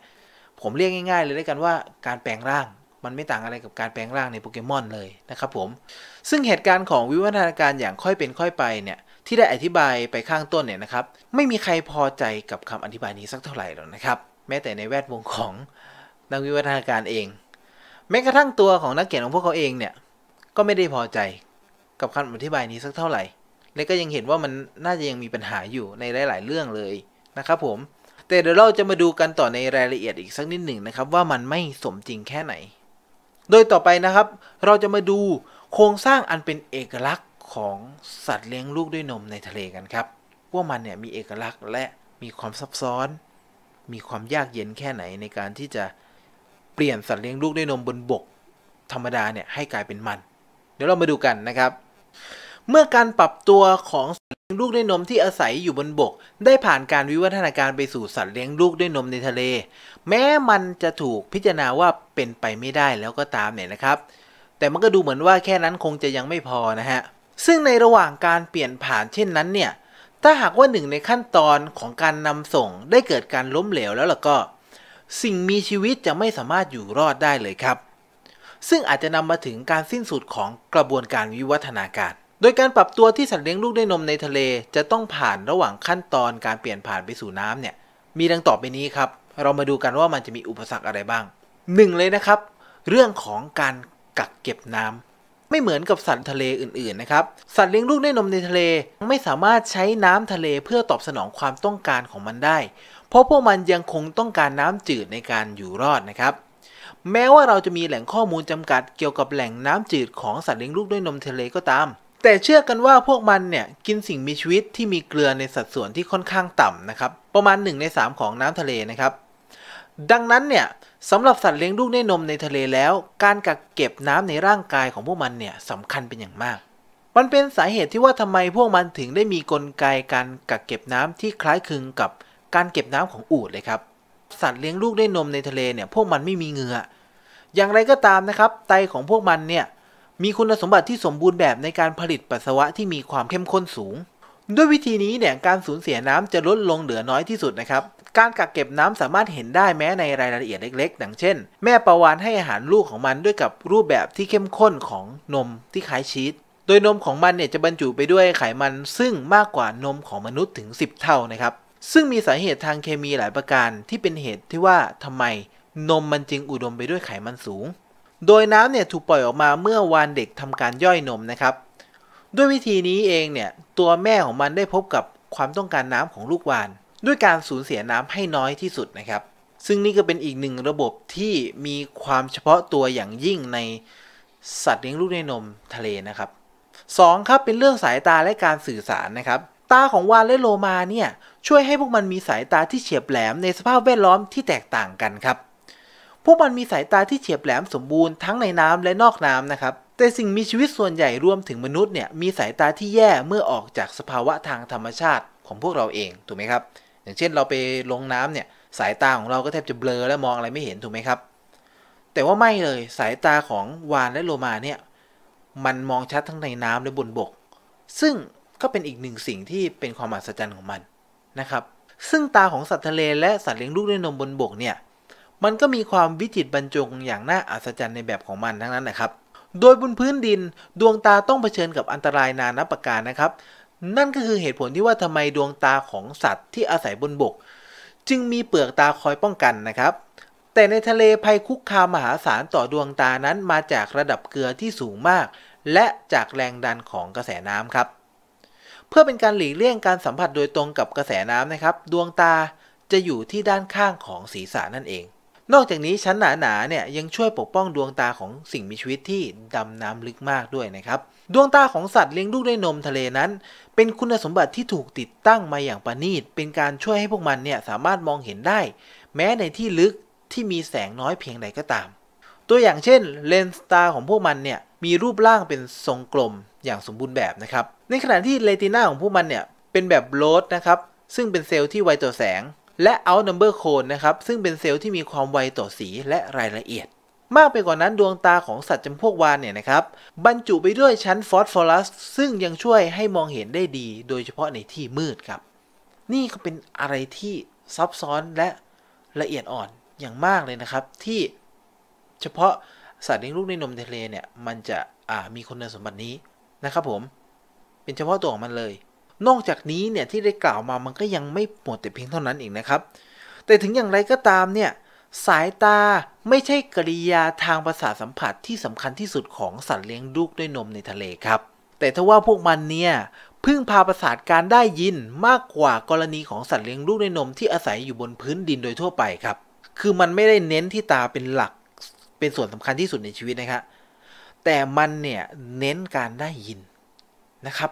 ผมเรียกง่ายๆเลยด้วยกันว่าการแปลงร่างมันไม่ต่างอะไรกับการแปลงร่างในโปเกมอนเลยนะครับผมซึ่งเหตุการณ์ของวิวัฒนาการอย่างค่อยเป็นค่อยไปเนี่ยที่ได้อธิบายไปข้างต้นเนี่ยนะครับไม่มีใครพอใจกับคำอธิบายนี้สักเท่าไหร่หรอกนะครับ แม้แต่ในแวดวงของนักวิวัฒนาการเอง แม้กระทั่งตัวของนักเขียนของพวกเขาเองเนี่ยก็ไม่ได้พอใจกับคำอธิบายนี้สักเท่าไหร่ และก็ยังเห็นว่ามันน่าจะยังมีปัญหาอยู่ในหลาย ๆเรื่องเลยนะครับผมแต่เดี๋ยวเราจะมาดูกันต่อในรายละเอียดอีกสักนิดหนึ่งนะครับ ว่ามันไม่สมจริงแค่ไหน โดยต่อไปนะครับ เราจะมาดูโครงสร้างอันเป็นเอกลักษณ์ของสัตว์เลี้ยงลูกด้วยนมในทะเลกันครับว่ามันเนี่ยมีเอกลักษณ์และมีความซับซ้อน มีความยากเย็นแค่ไหนในการที่จะเปลี่ยนสัตว์เลี้ยงลูกด้วยนมบนบก ธรรมดาเนี่ยให้กลายเป็นมัน เดี๋ยวเรามาดูกันนะครับ เมื่อการปรับตัวของลูกด้วยนมที่อาศัยอยู่บนบก ได้ผ่านการวิวัฒนาการไปสู่สัตว์เลี้ยงลูกด้วยนมในทะเล แม้มันจะถูกพิจารณาว่าเป็นไปไม่ได้แล้วก็ตามเนี่ยนะครับ แต่มันก็ดูเหมือนว่าแค่นั้นคงจะยังไม่พอนะฮะซึ่งในระหว่างการเปลี่ยนผ่านเช่นนั้นเนี่ยถ้าหากว่าหนึ่งในขั้นตอนของการนำส่ง ได้เกิดการล้มเหลวแล้วล่ะก็ สิ่งมีชีวิตจะไม่สามารถอยู่รอดได้เลยครับ ซึ่งอาจจะนำมาถึงการสิ้นสุดของกระบวนการวิวัฒนาการโดยการปรับตัวที่สัตว์เลี้ยงลูกด้วยนมในทะเลจะต้องผ่านระหว่างขั้นตอนการเปลี่ยนผ่านไปสู่น้ำเนี่ย มีดังต่อไปนี้ครับ เรามาดูกันว่ามันจะมีอุปสรรคอะไรบ้าง 1 เลยนะครับ เรื่องของการกักเก็บน้ำไม่เหมือนกับสัตว์ทะเลอื่นๆนะครับ สัตว์เลี้ยงลูกด้วยนมในทะเลไม่สามารถใช้น้ำทะเลเพื่อตอบสนองความต้องการของมันได้ เพราะพวกมันยังคงต้องการน้ำจืดในการอยู่รอดนะครับ แม้ว่าเราจะมีแหล่งข้อมูลจำกัด เกี่ยวกับแหล่งน้ำจืดของสัตว์เลี้ยงลูกด้วยนมทะเลก็ตามแต่เชื่อกันว่าพวกมันเนี่ยกินสิ่งมีชีวิตที่มีเกลือในสัดส่วนที่ค่อนข้างต่ำนะครับ ประมาณ1ใน3ของน้ำทะเลนะครับ ดังนั้นเนี่ยสำหรับสัตว์เลี้ยงลูกในนมในทะเลแล้วการกักเก็บน้ำในร่างกายของพวกมันเนี่ยสำคัญเป็นอย่างมาก มันเป็นสาเหตุที่ว่าทำไมพวกมันถึงได้มีกลไกการกักเก็บน้ำที่คล้ายคลึงกับการเก็บน้ำของอูดเลยครับสัตว์เลี้ยงลูกด้นมในทะเลเนี่ยพวกมันไม่มีเหงื่ออย่างไรก็ตามนะครับ ไตของพวกมันเนี่ยมีคุณสมบัติที่สมบูรณ์แบบในการผลิตปัสสาวะที่มีความเข้มข้นสูง ด้วยวิธีนี้เนี่ยการสูญเสียน้ำจะลดลงเหลือน้อยที่สุดนะครับ การกักเก็บน้ำสามารถเห็นได้แม้ในรายละเอียดเล็กๆ ดังเช่นแม่ประวานให้อาหารลูกของมันด้วยกับรูปแบบที่เข้มข้นของนมที่คล้ายชีสโดยนมของมันเนี่ยจะบรรจุไปด้วยไขมันซึ่งมากกว่านมของมนุษย์ถึง 10 เท่านะครับ ซึ่งมีสาเหตุทางเคมีหลายประการที่เป็นเหตุที่ว่าทำไม นมมันจึงอุดมไปด้วยไขมันสูงโดยน้ำเนี่ยถูกปล่อยออกมาเมื่อวานเด็กทำการย่อยนมนะครับ ด้วยวิธีนี้เองเนี่ยตัวแม่ของมันได้พบกับความต้องการน้ำของลูกวาน ด้วยการสูญเสียน้ำให้น้อยที่สุดนะครับ ซึ่งนี่ก็เป็นอีกหนึ่งระบบที่มีความเฉพาะตัวอย่างยิ่งใน สัตว์เลี้ยงลูกในนมทะเลนะครับ 2. ครับเป็นเรื่องสายตาและการสื่อสารนะครับตาของวานและโลมาเนี่ยช่วยให้พวกมันมีสายตาที่เฉียบแหลมในสภาพแวดล้อมที่แตกต่างกันครับพวกมันมีสายตาที่เฉียบแหลมสมบูรณ์ทั้งในน้ำและนอกน้ำนะครับแต่สิ่งมีชีวิตส่วนใหญ่รวมถึงมนุษย์เนี่ยมีสายตาที่แย่เมื่อออกจากสภาวะทางธรรมชาติของพวกเราเอง ถูกไหมครับ อย่างเช่นเราไปลงน้ำเนี่ยสายตาของเราก็แทบ จะเบลอ และมองอะไรไม่เห็น ถูกไหมครับ แต่ว่าไม่เลยสายตาของวานและโลมาเนี่ยมันมองชัดทั้งในน้ำและบนบก ซึ่งก็เป็นอีกหนึ่งสิ่งที่เป็นความอัศจรรย์ของมันนะครับซึ่งตาของสัตว์ทะเลและสัตว์เลี้ยงลูกด้วยนมบนบกเนี่ยมันก็มีความวิจิตบรรจงอย่างน่าอัศจรรย์ในแบบของมันทั้งนั้นนะครับ โดยบนพื้นดินดวงตาต้องเผชิญกับอันตรายนานับประการนะครับ นั่นก็คือเหตุผลที่ว่าทำไมดวงตาของสัตว์ที่อาศัยบนบก จึงมีเปลือกตาคอยป้องกันนะครับ แต่ในทะเลภัยคุกคามมหาศาลต่อดวงตานั้นมาจากระดับเกลือที่สูงมาก และจากแรงดันของกระแสน้ำครับ เพื่อเป็นการหลีกเลี่ยงการสัมผัสโดยตรงกับกระแสน้ำนะครับดวงตาจะอยู่ที่ด้านข้างของศีรษะนั่นเองนอกจากนี้ชั้นหนาๆเนี่ยยังช่วยปกป้องดวงตาของสิ่งมีชีวิตที่ดำน้ำลึกมากด้วยนะครับดวงตาของสัตว์เลี้ยงลูกด้วยนมทะเลนั้น เป็นคุณสมบัติที่ถูกติดตั้งมาอย่างประณีตเป็นการช่วยให้พวกมันเนี่ยสามารถมองเห็นได้ แม้ในที่ลึกที่มีแสงน้อยเพียงใดก็ตาม ตัวอย่างเช่นเลนส์ตาของพวกมันเนี่ยมีรูปร่างเป็นทรงกลมอย่างสมบูรณ์แบบนะครับในขณะที่เลติน่าของพวกมันเนี่ยเป็นแบบโลดนะครับซึ่งเป็นเซลล์ที่ไวต่อแสงและ outnumber cone นะครับ ซึ่งเป็นเซลล์ที่มีความไวต่อสีและรายละเอียด มากไปกว่านั้นดวงตาของสัตว์จำพวกวานเนี่ยนะครับบรรจุไปด้วยชั้นฟอสฟอรัสซึ่งยังช่วยให้มองเห็นได้ดี โดยเฉพาะในที่มืดครับ นี่ก็เป็นอะไรที่ซับซ้อนและละเอียดอ่อนอย่างมากเลยนะครับ ที่เฉพาะสัตว์เลี้ยงลูกในนมทะเลเนี่ย มันจะมีคุณสมบัตินี้นะครับผมเป็นเฉพาะตัวของมันเลยนอกจากนี้เนี่ยที่ได้กล่าวมามันก็ยังไม่หมดแต่เพียงเท่านั้นอีกนะครับ แต่ถึงอย่างไรก็ตามเนี่ยสายตาไม่ใช่กริยาทางประสาทสัมผัสที่สำคัญที่สุดของสัตว์เลี้ยงลูกด้วยนมในทะเลครับ แต่ถ้าว่าพวกมันเนี่ยพึ่งพาประสาทการได้ยินมากกว่ากรณีของสัตว์เลี้ยงลูกด้วยนมที่อาศัยอยู่บนพื้นดินโดยทั่วไปครับ คือมันไม่ได้เน้นที่ตาเป็นหลัก เป็นส่วนสำคัญที่สุดในชีวิตนะครับแต่มันเนี่ยเน้นการได้ยินนะครับ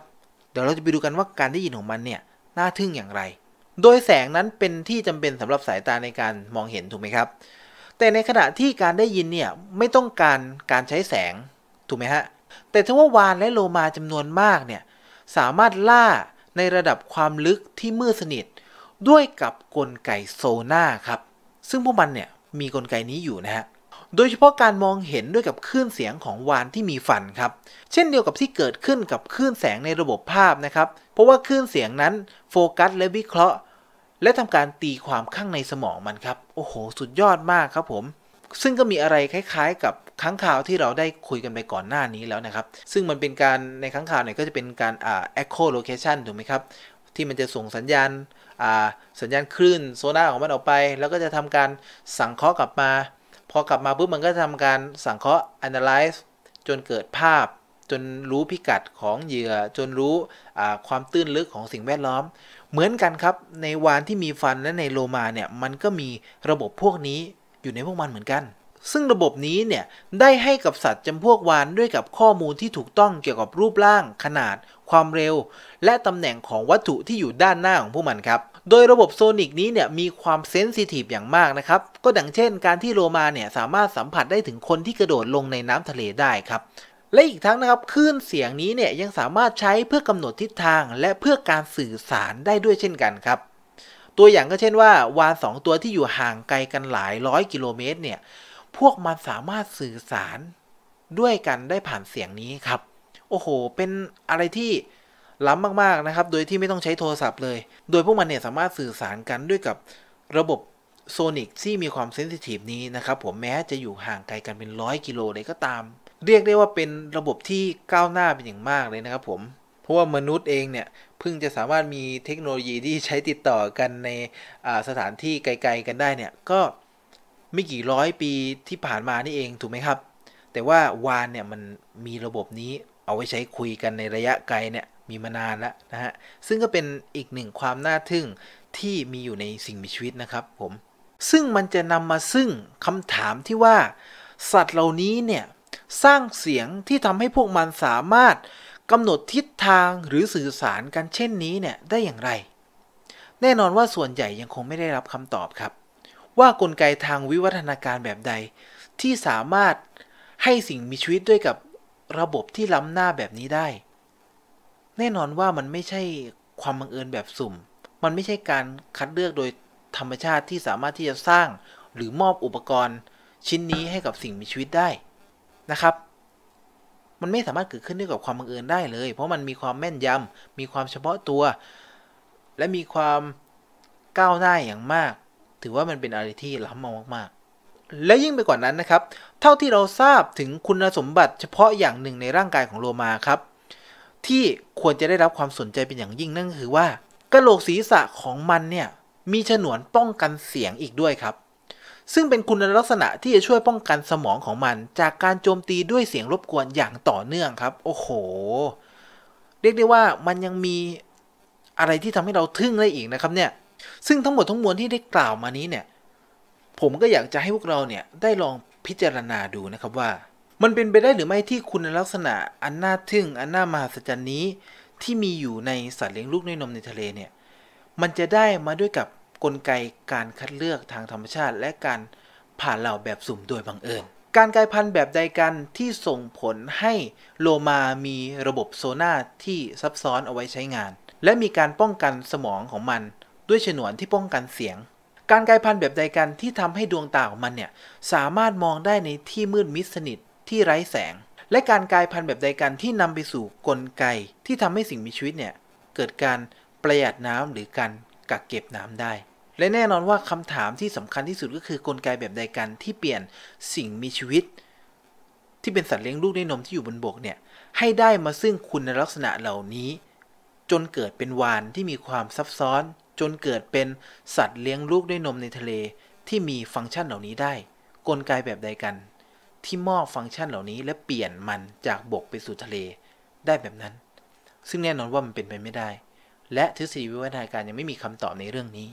ดี๋ยวเราจะไปดูกันว่าการได้ยินของมันเนี่ยน่าทึ่งอย่างไร โดยแสงนั้นเป็นที่จำเป็นสำหรับสายตาในการมองเห็นถูกไหมครับ แต่ในขณะที่การได้ยินเนี่ยไม่ต้องการการใช้แสงถูกไหมฮะ แต่ถ้าว่าวานและโลมาจำนวนมากเนี่ยสามารถล่าในระดับความลึกที่มืดสนิทด้วยกับกลไกโซน่าครับ ซึ่งพวกมันเนี่ยมีกลไกนี้อยู่นะฮะโดยเฉพาะการมองเห็นด้วยกับคลื่นเสียงของวานที่มีฟันครับ เช่นเดียวกับที่เกิดขึ้นกับคลื่นแสงในระบบภาพนะครับ เพราะว่าคลื่นเสียงนั้นโฟกัส และวิเคราะห์ และทำการตีความข้างในสมองมันครับโอ้โหสุดยอดมากครับผมซึ่งก็มีอะไรคล้าย ๆ กับค้งข่าวที่เราได้คุยกันไปก่อนหน้านี้แล้วนะครับซึ่งมันเป็นการในค้งข่าวเนี่ยก็จะเป็นการอ่า echo location ถูกไหมครับ ที่มันจะส่งสัญญาณอ่าสัญญาณคลื่นโซน่าของมันออกไปแล้วก็จะทำการสั่งเคาะกลับมาพอกลับมาปุ๊บมันก็ทำการสังเคราะห์ analyze จนเกิดภาพ จนรู้พิกัดของเหยื่อจนรู้ความตื้นลึกของสิ่งแวดล้อม เหมือนกันครับในวานที่มีฟันและในโลมาเนี่ยมันก็มีระบบพวกนี้อยู่ในพวกมันเหมือนกัน ซึ่งระบบนี้เนี่ยได้ให้กับสัตว์จำพวกวานด้วยกับข้อมูลที่ถูกต้องเกี่ยวกับรูปร่าง ขนาด ความเร็ว และตำแหน่งของวัตถุที่อยู่ด้านหน้าของพวกมันครับโดยระบบโซนิกนี้เนี่ยมีความเซนซิทีฟอย่างมากนะครับก็ ดังเช่น การที่โลมาเนี่ย สามารถสัมผัสได้ถึงคนที่กระโดดลงในน้ำทะเลได้ครับ และอีกทั้งนะครับคลื่นเสียงนี้เนี่ยยังสามารถใช้เพื่อกำหนดทิศทางและเพื่อการสื่อสารได้ด้วยเช่นกันครับ ตัวอย่างก็เช่นว่า วาน 2 ตัวที่อยู่ห่างไกลกันหลายร้อยกิโลเมตรเนี่ยพวกมันสามารถสื่อสารด้วยกันได้ผ่านเสียงนี้ครับโอ้โห เป็นอะไรที่ล้ำมาก ๆ นะครับ โดยที่ไม่ต้องใช้โทรศัพท์เลย โดยพวกมันเนี่ยสามารถสื่อสารกันด้วยกับระบบโซนิกที่มีความเซนซิทีฟนี้นะครับ ผมแม้จะอยู่ห่างไกลกันเป็นร้อยกิโลเลยก็ตาม เรียกได้ว่าเป็นระบบที่ก้าวหน้าเป็นอย่างมากเลยนะครับผม เพราะว่ามนุษย์เองเนี่ยเพิ่งจะสามารถมีเทคโนโลยีที่ใช้ติดต่อกันในสถานที่ไกลๆ กันได้เนี่ยก็ไม่กี่ร้อยปีที่ผ่านมานี่เองถูกไหมครับ แต่ว่าวานเนี่ยมันมีระบบนี้เอาไว้ใช้คุยกันในระยะไกลเนี่ยมีมานานแล้วนะฮะ ซึ่งก็เป็นอีกหนึ่งความน่าทึ่งที่มีอยู่ในสิ่งมีชีวิตนะครับผม ซึ่งมันจะนำมาซึ่งคำถามที่ว่าสัตว์เหล่านี้เนี่ยสร้างเสียงที่ทำให้พวกมันสามารถกำหนดทิศทางหรือสื่อสารกันเช่นนี้เนี่ยได้อย่างไร แน่นอนว่าส่วนใหญ่ยังคงไม่ได้รับคำตอบครับ ว่ากลไกทางวิวัฒนาการแบบใด ที่สามารถให้สิ่งมีชีวิตด้วยกับระบบที่ล้ำหน้าแบบนี้ได้แน่นอนว่ามันไม่ใช่ความบังเอิญแบบสุ่ม มันไม่ใช่การคัดเลือกโดยธรรมชาติที่สามารถที่จะสร้างหรือมอบอุปกรณ์ชิ้นนี้ให้กับสิ่งมีชีวิตได้นะครับ มันไม่สามารถเกิดขึ้นด้วยกับความบังเอิญได้เลย เพราะมันมีความแม่นยำมีความเฉพาะตัว และมีความก้าวหน้าอย่างมาก ถือว่ามันเป็นอะไรที่ล้ำมากๆ และยิ่งไปกว่านั้นนะครับ เท่าที่เราทราบถึงคุณสมบัติเฉพาะอย่างหนึ่งในร่างกายของโลมาครับที่ควรจะได้รับความสนใจเป็นอย่างยิ่งนั่นคือว่ากระโหลกศีรษะของมันเนี่ยมีฉนวนป้องกันเสียงอีกด้วยครับ ซึ่งเป็นคุณลักษณะที่จะช่วยป้องกันสมองของมัน จากการโจมตีด้วยเสียงรบกวนอย่างต่อเนื่องครับ โอ้โห เรียกได้ว่ามันยังมีอะไรที่ทำให้เราทึ่งได้อีกนะครับเนี่ย ซึ่งทั้งหมดทั้งมวลที่ได้กล่าวมานี้เนี่ยผมก็อยากจะให้พวกเราเนี่ยได้ลองพิจารณาดูนะครับว่ามันเป็นไปได้หรือไม่ที่คุณลักษณะอันน่าทึ่งอันน่ามหัศจรรย์นี้ ที่มีอยู่ในสัตว์เลี้ยงลูกด้วยนมในทะเลเนี่ยมันจะได้มาด้วยกับกลไกการคัดเลือกทางธรรมชาติและการผ่านเหล่าแบบสุ่มโดยบังเอิญการกลายพันธุ์แบบใดกันที่ส่งผลให้โลมามีระบบโซน่าที่ซับซ้อนเอาไว้ใช้งาน และมีการป้องกันสมองของมันด้วยฉนวนที่ป้องกันเสียงการกลายพันธุ์แบบใดกันที่ทำให้ดวงตาของมันเนี่ยสามารถมองได้ในที่มืดมิดสนิทที่ไร้แสงและการกลายพันธุ์แบบใดกันที่นำไปสู่กลไกที่ทำให้สิ่งมีชีวิตเนี่ยเกิดการประหยัดน้ำหรือการกักเก็บน้ำได้ และแน่นอนว่าคำถามที่สำคัญที่สุดก็คือกลไกแบบใดกันที่เปลี่ยนสิ่งมีชีวิต ที่เป็นสัตว์เลี้ยงลูกด้วยนมที่อยู่บนบกเนี่ยให้ได้มาซึ่งคุณลักษณะเหล่านี้ จนเกิดเป็นวานที่มีความซับซ้อน จนเกิดเป็นสัตว์เลี้ยงลูกด้วยนมในทะเลที่มีฟังก์ชันเหล่านี้ได้ กลไกแบบใดกันที่มอบฟังก์ชันเหล่านี้ และเปลี่ยนมันจากบกไปสู่ทะเลได้แบบนั้น ซึ่งแน่นอนว่ามันเป็นไปไม่ได้ และทฤษฎีวิวัฒนาการยังไม่มีคำตอบในเรื่องนี้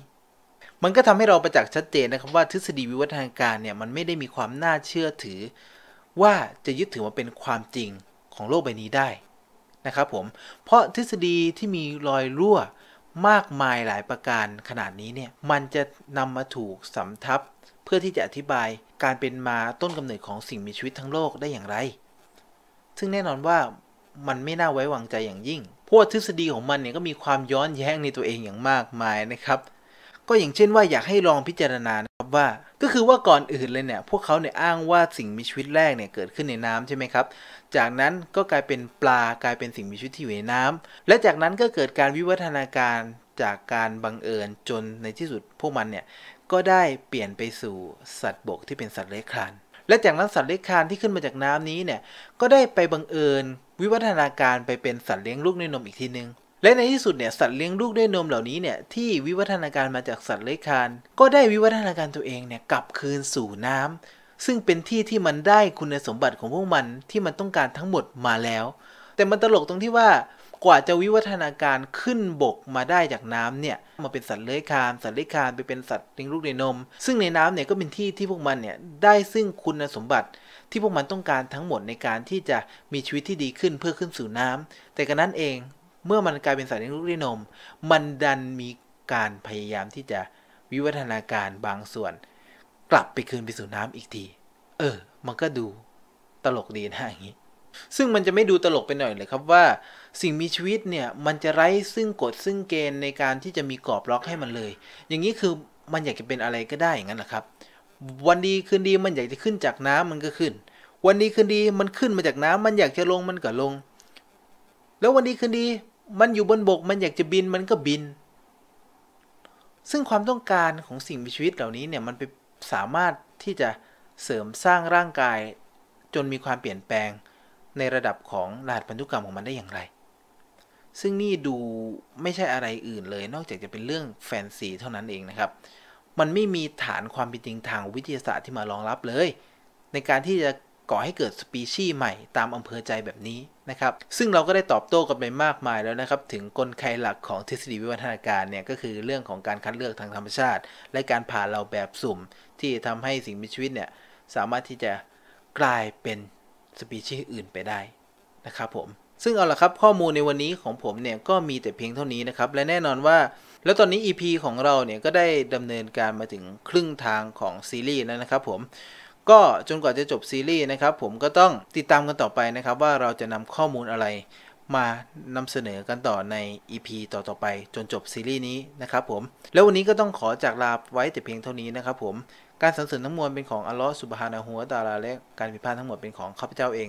มันก็ทำให้เราประจักษ์ชัดเจนนะครับว่าทฤษฎีวิวัฒนาการเนี่ยมันไม่ได้มีความน่าเชื่อถือ ว่าจะยึดถือว่าเป็นความจริงของโลกใบนี้ได้นะครับผมเพราะทฤษฎีที่มีรอยรั่วมากมายหลายประการขนาดนี้เนี่ยมันจะนำมาถูกสำทับเพื่อที่จะอธิบายการเป็นมาต้นกำเนิดของสิ่งมีชีวิตทั้งโลกได้อย่างไร ซึ่งแน่นอนว่ามันไม่น่าไว้วางใจอย่างยิ่งเพราะทฤษฎีของมันเนี่ยก็มีความย้อนแย้งในตัวเองอย่างมากมายนะครับ ก็อย่างเช่นว่าอยากให้ลองพิจารณานะครับว่า ก็คือว่าก่อนอื่นเลยเนี่ย พวกเขาเนี่ยอ้างว่าสิ่งมีชีวิตแรกเนี่ยเกิดขึ้นในน้ำใช่ไหมครับ จากนั้นก็กลายเป็นปลากลายเป็นสิ่งมีชีวิตที่อยู่ในน้ำ และจากนั้นก็เกิดการวิวัฒนาการจากการบังเอิญจนในที่สุดพวกมันเนี่ยก็ได้เปลี่ยนไปสู่สัตว์บกที่เป็นสัตว์เลื้อยคลาน และจากนั้นสัตว์เลื้อยคลานที่ขึ้นมาจากน้ำนี้เนี่ยก็ได้ไปบังเอิญวิวัฒนาการไปเป็นสัตว์เลี้ยงลูกด้วยนมอีกทีนึง และในที่สุดเนี่ยสัตว์เลี้ยงลูกด้วยนมเหล่านี้เนี่ยที่วิวัฒนาการมาจากสัตว์เลื้อยคลานก็ได้วิวัฒนาการตัวเองเนี่ยกลับคืนสู่น้ำ ซึ่งเป็นที่ที่มันได้คุณสมบัติของพวกมันที่มันต้องการทั้งหมดมาแล้ว แต่มันตลกตรงที่ว่ากว่าจะวิวัฒนาการขึ้นบกมาได้จากน้ำเนี่ย มาเป็นสัตว์เลื้อยคลานสัตว์เลื้อยคลานไปเป็นสัตว์เลี้ยงลูกในนม ซึ่งในน้ำเนี่ยก็เป็นที่ที่พวกมันเนี่ยได้ซึ่งคุณสมบัติที่พวกมันต้องการทั้งหมดในการที่จะมีชีวิตที่ดีขึ้นเพื่อขึ้นสู่น้ำ แต่กรนนั้นเองเมื่อมันกลายเป็นสัตว์เลี้ยงลูกในนม มันดันมีการพยายามที่จะวิวัฒนาการบางส่วนกลับไปคืนไปสู่น้ำอีกทีเออ มันก็ดูตลกดีนะอย่างนี้ ซึ่งมันจะไม่ดูตลกไปหน่อยเลยครับว่าสิ่งมีชีวิตเนี่ยมันจะไร้ซึ่งกฎซึ่งเกณฑ์ในการที่จะมีกรอบล็อกให้มันเลย อย่างนี้คือมันอยากจะเป็นอะไรก็ได้อย่างนั้นแหละครับ วันดีคืนดีมันอยากจะขึ้นจากน้ำมันก็ขึ้น วันดีคืนดีมันขึ้นมาจากน้ำมันอยากจะลงมันก็ลง แล้ววันดีคืนดีมันอยู่บนบกมันอยากจะบินมันก็บิน ซึ่งความต้องการของสิ่งมีชีวิตเหล่านี้เนี่ยมันไปสามารถที่จะเสริมสร้างร่างกาย จนมีความเปลี่ยนแปลงในระดับของรหัสพันธุกรรมของมันได้อย่างไรซึ่งนี่ดูไม่ใช่อะไรอื่นเลย นอกจากจะเป็นเรื่องแฟนซีเท่านั้นเองนะครับ มันไม่มีฐานความเป็นจริงทางวิทยาศาสตร์ที่มารองรับเลย ในการที่จะก่อให้เกิดสปีชีส์ใหม่ตามอำเภอใจแบบนี้นะครับ ซึ่งเราก็ได้ตอบโต้กันไปมากมายแล้วนะครับ ถึงกลไกหลักของทฤษฎีวิวัฒนาการเนี่ยก็คือเรื่องของการคัดเลือกทางธรรมชาติ และการผ่าเราแบบสุ่มที่ทำให้สิ่งมีชีวิตเนี่ยสามารถที่จะกลายเป็นสปีชีส์อื่น ไปได้นะครับ ผมซึ่งเอาละครับข้อมูลในวันนี้ของผมเนี่ยก็มีแต่เพียงเท่านี้นะครับและแน่นอนว่า แล้วตอนนี้ EP ของเราเนี่ยก็ได้ดำเนินการมาถึงครึ่งทางของซีรีส์แล้วนะครับผมก็จนกว่าจะจบซีรีส์นะครับผมก็ต้องติดตามกันต่อไปนะครับว่าเราจะนำข้อมูลอะไรมานำเสนอกันต่อใน EP ต่อๆไปจนจบซีรีส์นี้นะครับผมแล้ววันนี้ก็ต้องขอจากลาไว้แต่เพียงเท่านี้นะครับผมการสรรเสริญทั้งมวล เป็นของอัลลอฮฺสุบฮานะฮัวตาลาและการพิพาททั้งหมดเป็นของข้าพเจ้าเอง